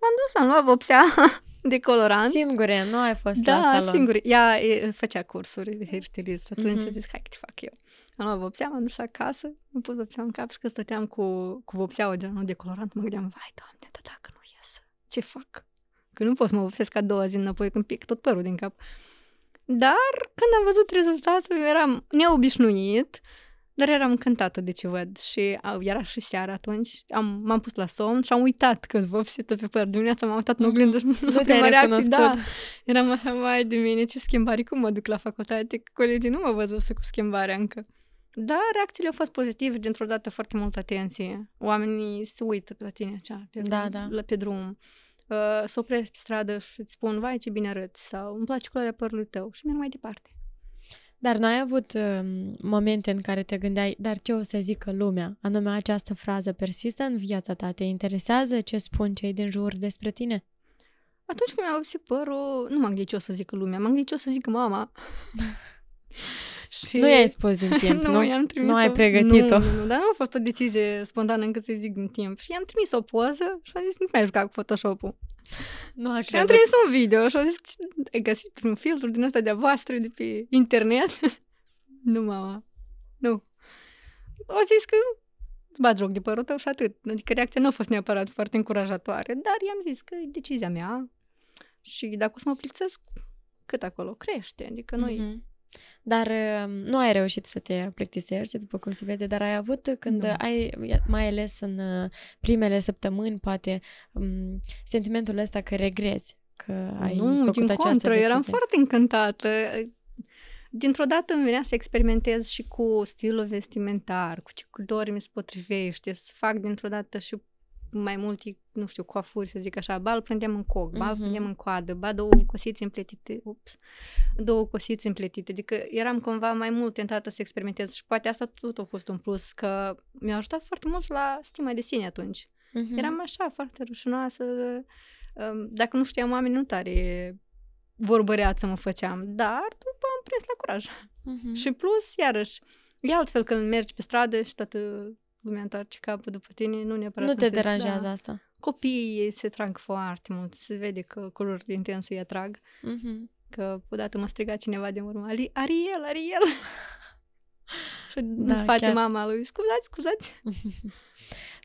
Speaker 1: am dus, am luat vopsea de colorant.
Speaker 2: Singure, nu ai fost da, la salon. Da, singure.
Speaker 1: Ea e, făcea cursuri de hairstylist și atunci mm-hmm. a zis, hai că te fac eu. Am luat vopsea, m-am dus acasă, am pus vopsea în cap și că stăteam cu, cu vopsea o nu de colorant, mă gândeam, vai, doamne, dar dacă nu ies, ce fac? Că nu pot să mă vopsesc ca două zi înapoi când pic tot părul din cap. Dar când am văzut rezultatul, eram neobișnuit, uh, dar eram încântată de ce văd și au, era și seara atunci, am, m-am pus la somn și am uitat că vă obsită pe păr. Dimineața m-am uitat în mhm. oglindă și la prima reacție, da. Eram așa, mai de mine, ce schimbare, cum mă duc la facultate? Colegii nu mă văzuse cu schimbarea încă. Da, reacțiile au fost pozitive, dintr-o dată foarte multă atenție. Oamenii se uită la tine așa, pe, da, da. La, pe drum. Uh, se opresc pe stradă și îți spun, vai ce bine arăți sau îmi place culoarea părului tău și merg mai departe.
Speaker 2: Dar n-ai avut uh, momente în care te gândeai, dar ce o să zică lumea? Anume, această frază persistă în viața ta. Te interesează ce spun cei din jur despre tine? Atunci când mi-a vopsit părul, nu m-am gândit ce o să zică lumea, m-am gândit ce o să
Speaker 1: zică mama. Și... Nu i-ai spus din timp, nu? nu? i-am trimis Nu ai pregătit-o. Nu, nu, dar nu a fost o decizie spontană încât să-i zic din timp. Și i-am trimis o poză și am zis, nu mai juca cu Photoshop-ul.
Speaker 2: Nu a și am trimis un
Speaker 1: video și am zis, ai găsit un filtru din ăsta de-a voastră de pe internet? nu, mama. Nu. O zis că bat joc de părul tău și atât. Adică reacția nu a fost neapărat foarte încurajatoare, dar i-am zis că e decizia mea și dacă o să mă plițesc, cât acolo crește. Adică noi mm-hmm.
Speaker 2: Dar uh, nu ai reușit să te plictisești, după cum se vede, dar ai avut când nu. ai, mai ales în uh, primele săptămâni, poate, um, sentimentul ăsta că regreți că ai nu, făcut din această contră, decizie. eram foarte
Speaker 1: încântată. Dintr-o dată îmi venea să experimentez și cu stilul vestimentar, cu ce culori mi se potrivește, să fac dintr-o dată și mai mulți, nu știu, coafuri, să zic așa, ba îl în coc, ba uh-huh. în coadă, ba două cosițe împletite, ups, două cosițe împletite, adică eram cumva mai mult tentată să experimentez și poate asta tot a fost un plus, că mi-a ajutat foarte mult la stima de sine atunci. Uh-huh. Eram așa, foarte rușinoasă, um, dacă nu știam oameni, nu tare vorbăreață mă făceam, dar după am prins la curaj. Uh-huh. Și plus, iarăși, e altfel când mergi pe stradă și toată lumea întoarce capul după tine, nu neapărat... Nu te deranjează da. asta. Copiii se trag foarte mult, se vede că culorile intense îi atrag. Mm-hmm. Că odată mă striga cineva de urmă, Ariel, Ariel! Și da, în spate chiar. mama lui, scuzați, scuzați!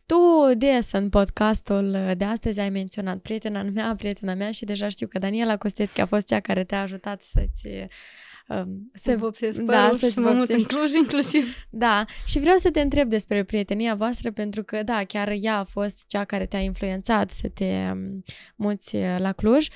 Speaker 2: Tu des în podcastul de astăzi ai menționat prietena mea, prietena mea și deja știu că Daniela Costețchi a fost cea care te-a ajutat să-ți Um, să vopsesc da, să mă mut în Cluj inclusiv. Da, și vreau să te întreb despre prietenia voastră pentru că, da, chiar ea a fost cea care te-a influențat să te um, muți uh, la Cluj.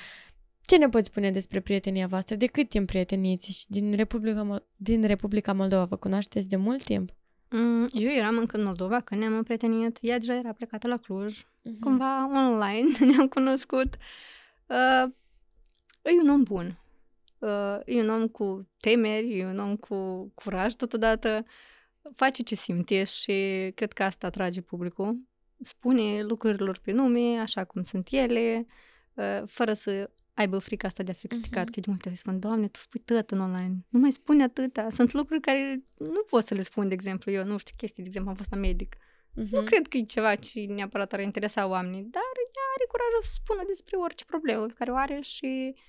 Speaker 2: Ce ne poți spune despre prietenia voastră? De cât timp prieteniți? Și din Republica, Mol- din Republica Moldova vă cunoașteți de mult timp?
Speaker 1: Mm, eu eram încă în Moldova când ne-am împrietenit. Ea deja era plecată la Cluj. Uh-huh. Cumva online ne-am cunoscut. Uh, e un om bun uh, e un om cu temeri, e un om cu curaj totodată, face ce simte și cred că asta atrage publicul. Spune lucrurilor pe nume, așa cum sunt ele, uh, fără să aibă frica asta de a fi criticat, uh-huh. că de multe ori spun, Doamne, tu spui tot în online, nu mai spune atâta. Sunt lucruri care nu pot să le spun, de exemplu, eu nu știu chestii, de exemplu, am fost la medic. Uh-huh. Nu mhm. cred că e ceva ce neapărat ar interesa oamenii, dar ea are curajul să spună despre orice problemă pe care o are și uh,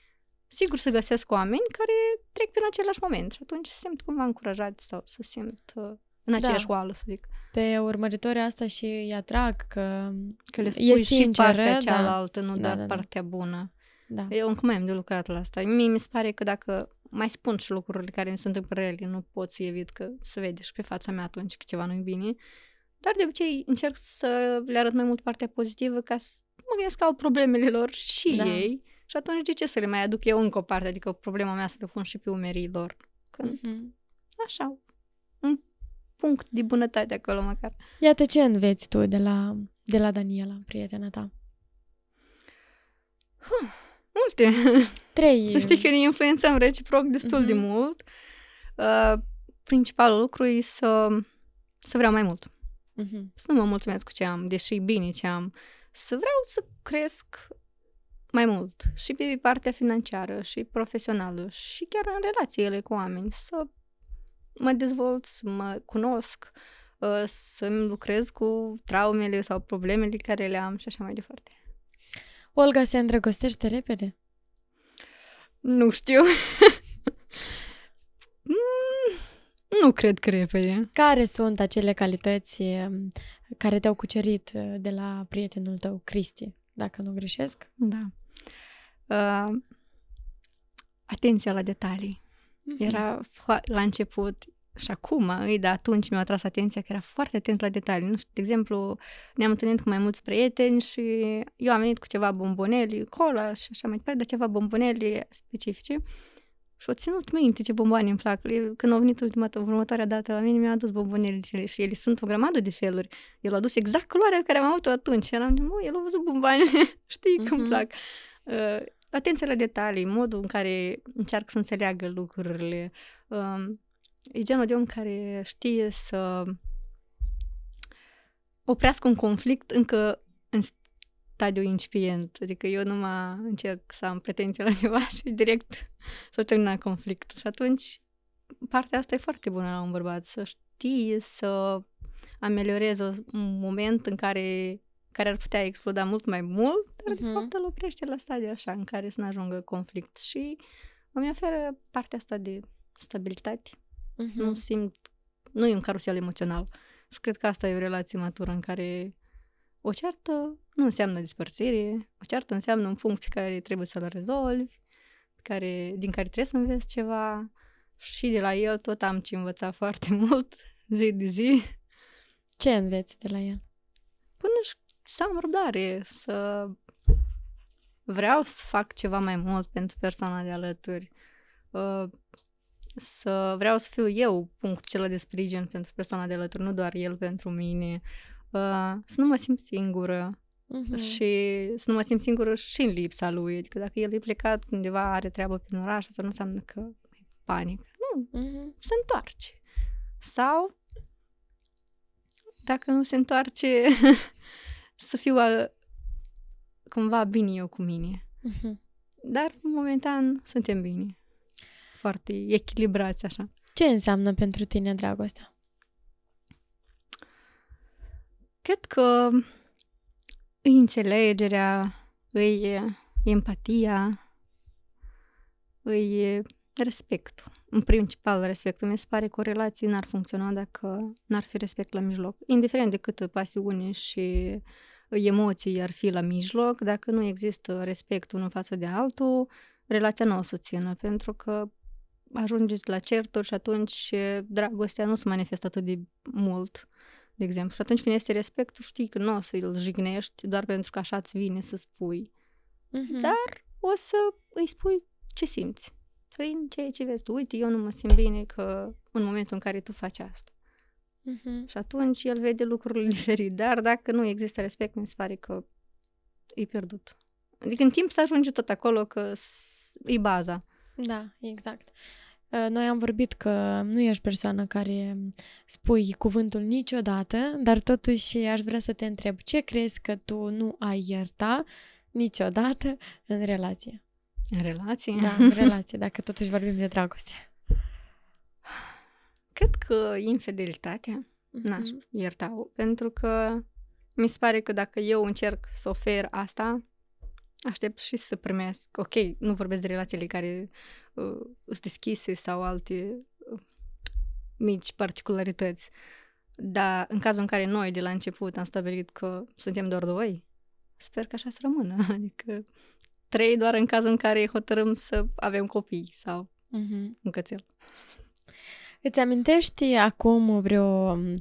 Speaker 1: sigur să găsesc oameni care trec prin același moment și atunci simt cumva încurajat sau să simt uh, în da. aceeași da.
Speaker 2: oală, să zic. Pe urmăritoria asta și îi atrag că, că le spui e sinceră, și partea da. cealaltă, da. nu doar da, da. partea
Speaker 1: bună. Da. Eu încă mai am de lucrat la asta. Mie mi se pare că dacă mai spun și lucrurile care mi se întâmplă rele, nu pot să evit că se vede și pe fața mea atunci că ceva nu-i bine. Dar de obicei încerc să le arăt mai mult partea pozitivă ca să mă gândesc că au problemele lor și da. ei și atunci de ce să le mai aduc eu încă o parte? Adică problema mea să le pun și pe umerii lor. Când, mm-hmm. Așa, un punct de bunătate acolo măcar.
Speaker 2: Iată ce înveți tu de la, de la Daniela, prietena ta.
Speaker 1: Huh, multe. Trei. să știi că ne influențăm reciproc destul mm-hmm. de mhm. mult. Uh, principalul lucru e să, să vreau mai mult. Mm-hmm. Să nu mă mulțumesc cu ce am, deși e bine ce am. Să vreau să cresc mai mult și pe partea financiară și profesională și chiar în relațiile cu oameni, să mă dezvolt, să mă cunosc, uh, să-mi lucrez cu traumele sau problemele care le am și așa mai departe.
Speaker 2: Olga se îndrăgostește repede? Nu știu. Mm, nu cred că repede. Care sunt acele calități uh, care te-au cucerit uh, de la prietenul tău, Cristi, dacă nu greșesc? Da. Uh, atenția la detalii. Uh-huh. Era
Speaker 1: la început și acum, îi, dar atunci mi-a atras atenția că era foarte atent la detalii. Nu știu, de exemplu, ne-am întâlnit cu mai mulți prieteni și eu am venit cu ceva bomboneli, cola și așa mai departe, dar ceva bomboneli specifice. Uh, și o ținut minte ce bomboane îmi plac. Când au venit ultima, următoarea dată la mine, mi-a adus bombonele și ele sunt o grămadă de feluri. El a adus exact culoarea care am avut-o atunci. Și eram de, mă, el a văzut bomboanele, știi uh-huh. plac. Uh, atenția la detalii, modul în care încearc să înțeleagă lucrurile. Uh, e genul de om care știe să oprească un conflict încă în stadiu incipient, adică eu nu mă încerc să am pretenții la ceva și direct să termină conflictul. Și atunci partea asta e foarte bună la un bărbat, să știi să ameliorezi un moment în care care ar putea exploda mult mai mult, dar uh-huh. de mhm. fapt îl oprește la stadiu așa, în care să nu ajungă conflict și îmi oferă partea asta de stabilitate. Uh-huh. Nu simt, nu e un carusel emoțional. Și cred că asta e o relație matură în care o ceartă nu înseamnă dispărțire, o ceartă înseamnă un punct pe care trebuie să-l rezolvi, care, din care trebuie să înveți ceva și de la el tot am ce învăța foarte mult zi de zi. Ce înveți de la el? Până și să am răbdare, să vreau să fac ceva mai mult pentru persoana de alături, uh, să vreau să fiu eu punctul cel de sprijin pentru persoana de alături, nu doar el pentru mine, să nu mă simt singură
Speaker 2: uh-huh. și
Speaker 1: să nu mă simt singură și în lipsa lui. Adică dacă el e plecat undeva, are treabă prin oraș, asta nu înseamnă că e panică. Nu, uh-huh. se întoarce. Sau dacă nu se întoarce, să fiu a, cumva bine eu cu mine. Uh-huh. Dar momentan suntem bine.
Speaker 2: Foarte echilibrați așa. Ce înseamnă pentru tine dragostea? Cred că îi înțelegerea,
Speaker 1: îi empatia, îi respectul. În principal, respectul. Mi se pare că o relație n-ar funcționa dacă n-ar fi respect la mijloc. Indiferent de câtă pasiune și emoții ar fi la mijloc, dacă nu există respect unul față de altul, relația nu o țină, pentru că ajungeți la certuri și atunci dragostea nu se manifestă atât de mult. Uh, de exemplu. Și atunci când este respect, tu știi că nu o să îl jignești doar pentru că așa îți vine să spui. Mm-hmm. Dar o să îi spui ce simți prin ceea ce vezi tu. Uite, eu nu mă simt bine că în momentul în care tu faci asta. Mm-hmm. Și atunci el vede lucrurile diferit, dar dacă nu există respect, mi se pare că e pierdut.
Speaker 2: Adică în timp să ajunge tot acolo că e baza. Da, exact. Eh, noi am vorbit că nu ești persoană care spui cuvântul niciodată, dar totuși aș vrea să te întreb ce crezi că tu nu ai ierta niciodată în relație? În relație? Da, în relație, dacă totuși vorbim de dragoste.
Speaker 1: Cred că infidelitatea mm-hmm. n-aș ierta pentru că mi se pare că dacă eu încerc să ofer asta, aștept și să primesc, ok, nu vorbesc de relațiile care Uh, sunt deschise sau alte uh, mici particularități. Dar în cazul în care noi de la început am stabilit că suntem doar doi, sper că așa să rămână. Adică trei doar în cazul în care hotărâm să avem copii sau
Speaker 2: uh-huh. un cățel. Îți amintești acum vreo um,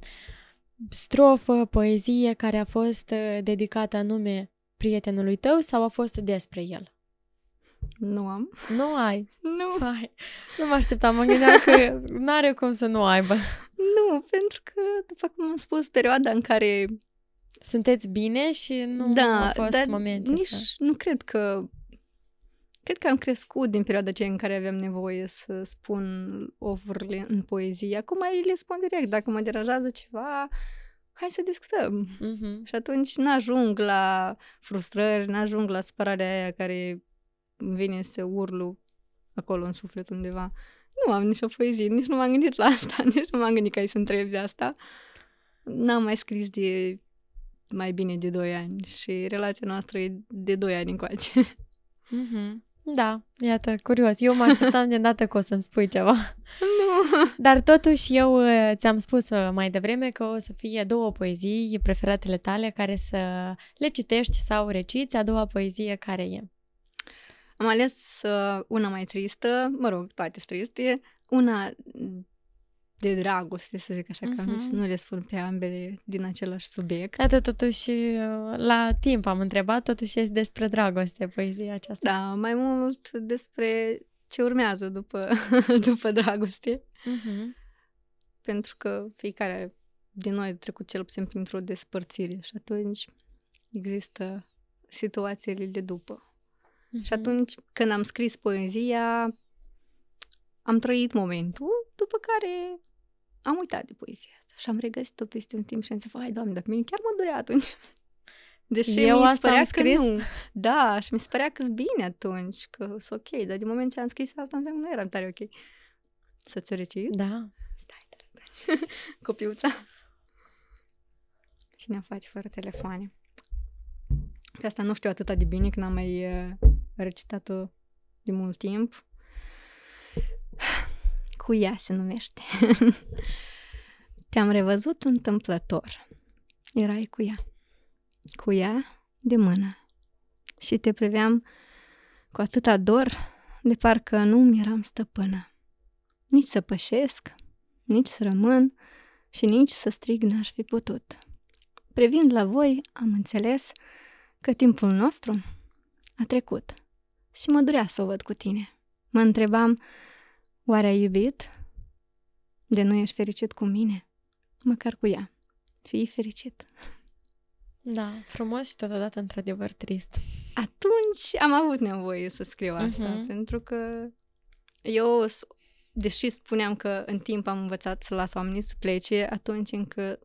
Speaker 2: strofă, poezie care a fost uh, dedicată anume prietenului tău sau a fost despre el? Nu am. Nu ai. Nu. ai. Nu mă așteptam, mă gândeam că nu are cum să nu aibă. Nu, pentru că, după cum am spus, perioada în care... Sunteți bine și nu da, a fost dar momente nici să...
Speaker 1: nu cred că... Cred că am crescut din perioada aceea în care aveam nevoie să spun overle în poezie. Acum le spun direct. Dacă mă deranjează ceva, hai să discutăm. Mm-hmm. Și atunci n-ajung la frustrări, n-ajung la spărarea aia care îmi vine să urlu acolo în suflet undeva. Nu am nicio poezie, nici nu m-am gândit la asta, nici nu m-am gândit că ai să întrebi de asta. N-am mai scris de mai bine de 2 ani și relația noastră e de
Speaker 2: 2 ani încoace. Mm-hmm. Da, iată, curios. Eu mă așteptam de îndată că o să-mi spui ceva. Nu. Dar totuși eu uh, ți-am spus uh, mai devreme că o să fie două poezii preferatele tale care să le citești sau reciți, a doua poezie care e.
Speaker 1: Am ales uh, una mai tristă, mă rog, toate sunt triste, una de dragoste, să zic așa, uh-huh. că am zis, mhm. nu le spun pe
Speaker 2: ambele din același subiect. Atât totuși, uh, la timp am întrebat, totuși este despre dragoste poezia aceasta.
Speaker 1: Da, mai mult despre ce urmează după, după dragoste. Uh-huh. Pentru că fiecare din noi a trecut cel puțin printr-o despărțire și atunci există situațiile de după. Mm-hmm. Și atunci când am scris poezia, am trăit momentul, după care am uitat de poezia asta și am regăsit-o peste un timp și am zis, vai, doamne, dar mine chiar mă durea atunci.
Speaker 2: Deși Eu mi se părea că scris? nu.
Speaker 1: Da, și mi se părea că bine atunci, că sunt ok, dar din moment ce am scris asta, nu eram tare ok. Să-ți recit? Da. Stai, dragi. Copiuța. Cine face fără telefoane? Pe asta nu știu atâta de bine, că n-am mai uh, recitat-o de mult timp. Cu ea se numește. Te-am revăzut întâmplător. Erai cu ea. Cu ea de mână. Și te priveam cu atâta dor de parcă nu mi eram stăpână. Nici să pășesc, nici să rămân și nici să strig n-aș fi putut. Privind la voi, am înțeles că timpul nostru a trecut și mă durea să o văd cu tine. Mă întrebam, oare ai iubit? De nu ești fericit cu mine? Măcar cu ea. Fii fericit.
Speaker 2: Da, frumos și totodată într-adevăr trist.
Speaker 1: Atunci am avut nevoie să scriu asta, uh-huh. pentru că eu, deși spuneam că în timp am învățat să las oamenii să plece, atunci încă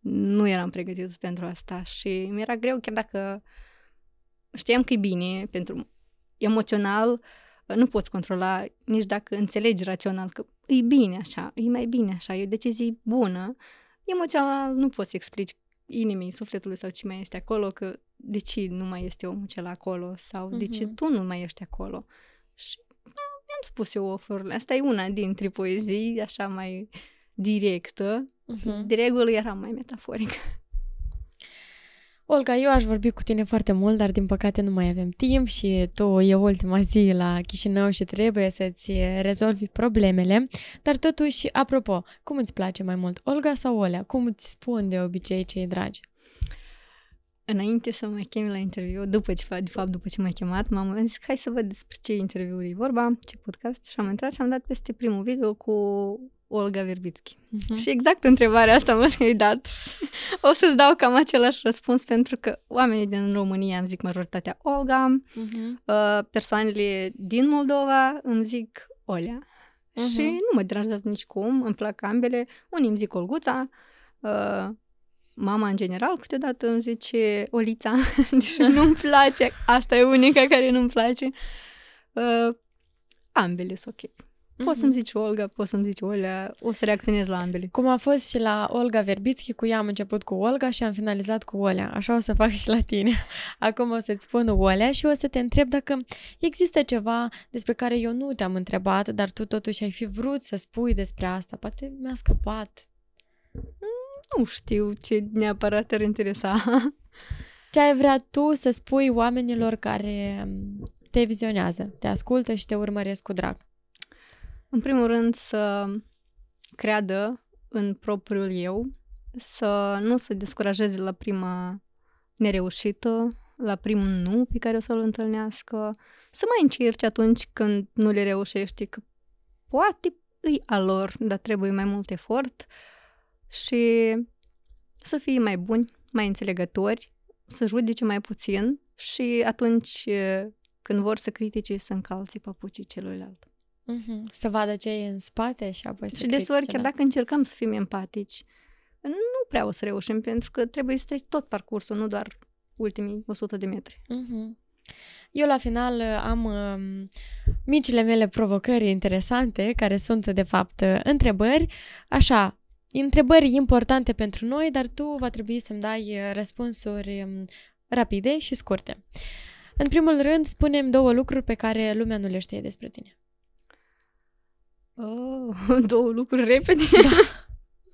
Speaker 1: nu eram pregătit pentru asta și mi-era greu, chiar dacă știam că e bine pentru emoțional uh, nu poți controla nici dacă înțelegi rațional că e bine așa, e mai bine așa, e o decizie bună. Emoțional nu poți să explici inimii, sufletului sau ce mai este acolo, că de ce nu mai este omul cel acolo sau mm-hmm. de ce mhm. tu nu mai ești acolo. Și da, am spus eu ofurile. Asta e una dintre poezii, așa mai directă. Uh-huh. Mhm. De regulă era mai
Speaker 2: metaforică. Olga, eu aș vorbi cu tine foarte mult, dar din păcate nu mai avem timp și tu e ultima zi la Chișinău și trebuie să-ți rezolvi problemele. Dar totuși, apropo, cum îți place mai mult, Olga sau Olea? Cum îți spun de obicei cei dragi?
Speaker 1: Înainte să mă chemi la interviu, după ce, de fapt după ce m-ai chemat, m-am zis hai să văd despre ce interviuri e vorba, ce podcast și am intrat și am dat peste primul video cu Olga Verbițchi. Uh-huh. Mhm. Și exact întrebarea asta mă ai dat. o să-ți dau cam același răspuns pentru că oamenii din România îmi zic majoritatea Olga, uh-huh. persoanele din Moldova îmi zic Olea. Uh-huh. Și nu mă deranjează nici cum, îmi plac ambele. Unii îmi zic Olguța, uh, mama în general câteodată îmi zice Olița, deci nu-mi place. Asta e unica care nu-mi place. Uh, ambele sunt ok mm-hmm. să-mi
Speaker 2: mhm. zici Olga, poți să-mi zici Olea, o să reacționez la ambele. Cum a fost și la Olga Verbițchi, cu ea am început cu Olga și am finalizat cu Olea. Așa o să fac și la tine. Acum o să-ți spun Olea și o să te întreb dacă există ceva despre care eu nu te-am întrebat, dar tu totuși ai fi vrut să spui despre asta. Poate mi-a scăpat. Mm, nu știu ce neapărat ar interesa. Ce ai vrea tu să spui oamenilor care te vizionează, te ascultă și te urmăresc cu drag? În
Speaker 1: primul rând să creadă în propriul eu, să nu se descurajeze la prima nereușită, la primul nu pe care o să-l întâlnească, să mai încerci atunci când nu le reușești, că poate îi a lor, dar trebuie mai mult efort și să fie mai buni, mai înțelegători, să judece mai puțin și atunci când vor să critice, să încalți papucii celuilalt. Mm-hmm. Să vadă ce
Speaker 2: e în spate și apoi și să Și deseori, chiar da. dacă
Speaker 1: încercăm să fim empatici, nu prea o să reușim, pentru că trebuie să treci tot parcursul, nu doar ultimii 100 de metri. Mm-hmm.
Speaker 2: Eu la final am uh, micile mele provocări interesante, care sunt de fapt întrebări, așa, întrebări importante pentru noi, dar tu va trebui să-mi dai uh, răspunsuri um, rapide și scurte. În primul rând, spunem două lucruri pe care lumea nu le știe despre tine.
Speaker 1: Oh, două lucruri repede. Da.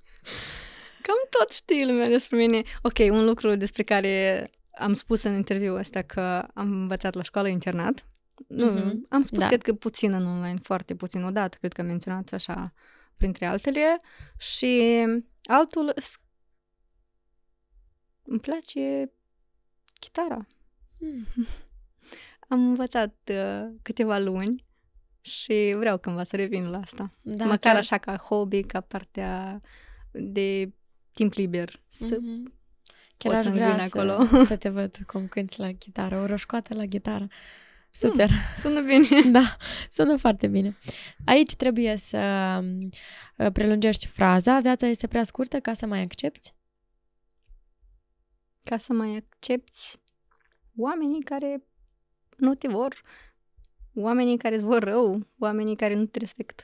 Speaker 1: Cam tot știi lumea despre mine. Ok, un lucru despre care am spus în interviu ăsta că am învățat la școală internat. Nu, mm-hmm. am spus da. cred că puțin în online, foarte puțin odată, cred că am menționat așa printre altele. Și altul îmi place chitara. Mm. Am învățat uh, câteva luni și vreau cândva să revin la asta. Da, Măcar chiar... așa ca hobby, ca partea de timp liber. Să mm-hmm.
Speaker 2: Chiar aș vrea să, să te văd cum cânti la chitară, o roșcoată la chitară. Hmm, Super. Mm, sună bine. Da, sună foarte bine. Aici trebuie să mm, uh, prelungești fraza. Viața este prea scurtă ca să mai accepti? Ca să mai accepti oamenii care
Speaker 1: nu te vor, oamenii care îți vor rău, oamenii care nu te respectă.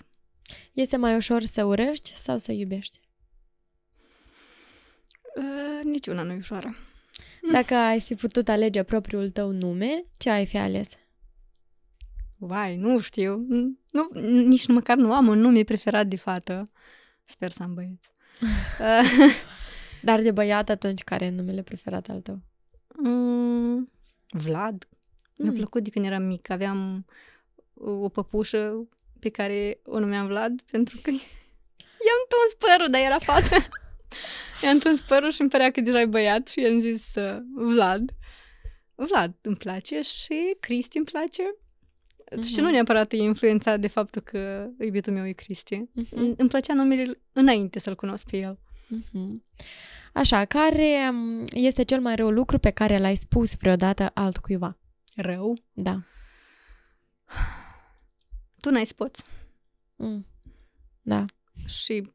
Speaker 2: Este mai ușor să urăști sau să iubești?
Speaker 1: Uh, niciuna nu e ușoară.
Speaker 2: Dacă ai fi putut alege propriul tău nume, ce ai fi ales?
Speaker 1: Vai, nu știu.
Speaker 2: Nu, nici măcar nu am un nume preferat de fată. Sper să am băieți. Dar de băiat atunci, care e numele preferat al tău?
Speaker 1: Mm, Vlad, Mm. Mi-a plăcut de când eram mic. Aveam uh, o păpușă pe care o numeam Vlad pentru că i-am tuns părul, dar era fată. i-am tuns părul și îmi părea că deja e băiat și i-am zis uh, Vlad. Vlad îmi place și Cristi îmi place. Mm-hmm. Și nu neapărat e influențat de faptul că iubitul meu e Cristi. Mm-hmm. Îmi plăcea numele înainte să-l cunosc pe el.
Speaker 2: Mm-hmm. Așa, care um, este cel mai rău lucru pe care l-ai spus vreodată altcuiva? rău. Da.
Speaker 1: Tu n-ai spoț. Mm. Da. Și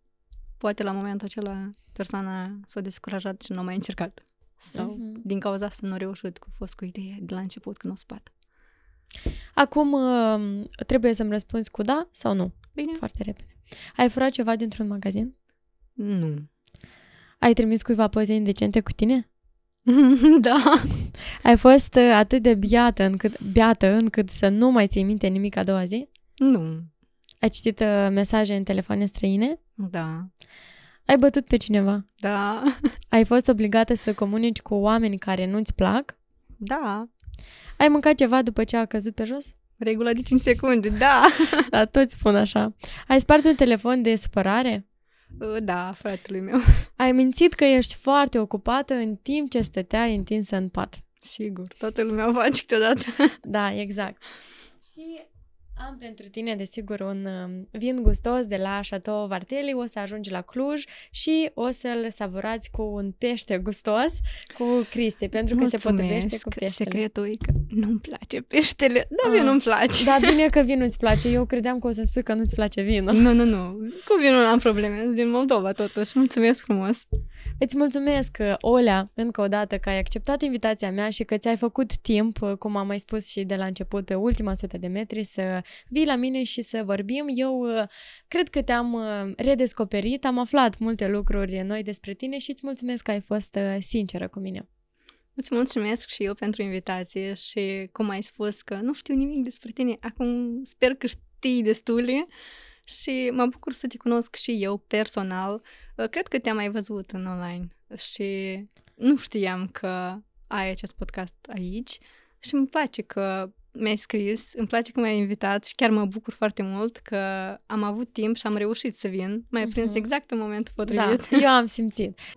Speaker 1: poate la momentul acela persoana s-a descurajat și nu a mai încercat. Sau mm-hmm. din cauza asta nu a reușit, cu fost cu ideea de la început când o spat.
Speaker 2: Acum um, trebuie să-mi răspunzi cu da sau nu. Bine. Foarte repede. Ai furat ceva dintr-un magazin? Nu. Ai trimis cuiva poze indecente cu tine? da. Ai fost uh, atât de biată încât, biată încât să nu mai ții minte nimic a doua zi? Nu. Ai citit uh, mesaje în telefoane străine? Da. Ai bătut pe cineva? Da. Ai fost obligată să comunici cu oameni care nu-ți plac? Da. Ai mâncat ceva după ce a căzut pe jos? Regula
Speaker 1: de 5 secunde, da.
Speaker 2: da, toți spun așa. Ai spart un telefon de supărare?
Speaker 1: Ă, da, fratele meu.
Speaker 2: Ai mințit că ești foarte ocupată în timp ce stăteai întinsă în pat. Sigur, toată lumea o face câteodată. Da, exact. Și am pentru tine, desigur, un um, vin gustos de la Chateau Varteli, o să ajungi la Cluj și o să-l savurați cu un pește gustos cu Cristi, pentru că Mulțumesc, se potrivește cu peștele. secretul e că nu-mi place peștele, Da, ah, nu-mi place. Da, bine că vinul îți place, eu credeam că o să spui că nu-ți place vinul. Nu, nu, nu, cu vinul am probleme, sunt din Moldova totuși, mulțumesc frumos. Îți mulțumesc, Olea, încă o dată că ai acceptat invitația mea și că ți-ai făcut timp, cum am mai spus și de la început, pe ultima sută de metri să vii la mine și să vorbim. Eu uh, cred că te-am uh, redescoperit, am aflat multe lucruri noi despre tine și îți mulțumesc că ai fost uh, sinceră cu mine.
Speaker 1: Îți mulțumesc și eu pentru invitație și cum ai spus că nu știu nimic despre tine, acum sper că știi destule și mă bucur să te cunosc și eu personal. Cred că te-am mai văzut în online și nu știam că ai acest podcast aici și îmi place că mi-ai scris, îmi place că m-ai invitat și chiar mă bucur foarte mult că am avut timp și am reușit să vin. M-ai prins uh-huh. exact în momentul da, potrivit. Da, eu
Speaker 2: am simțit.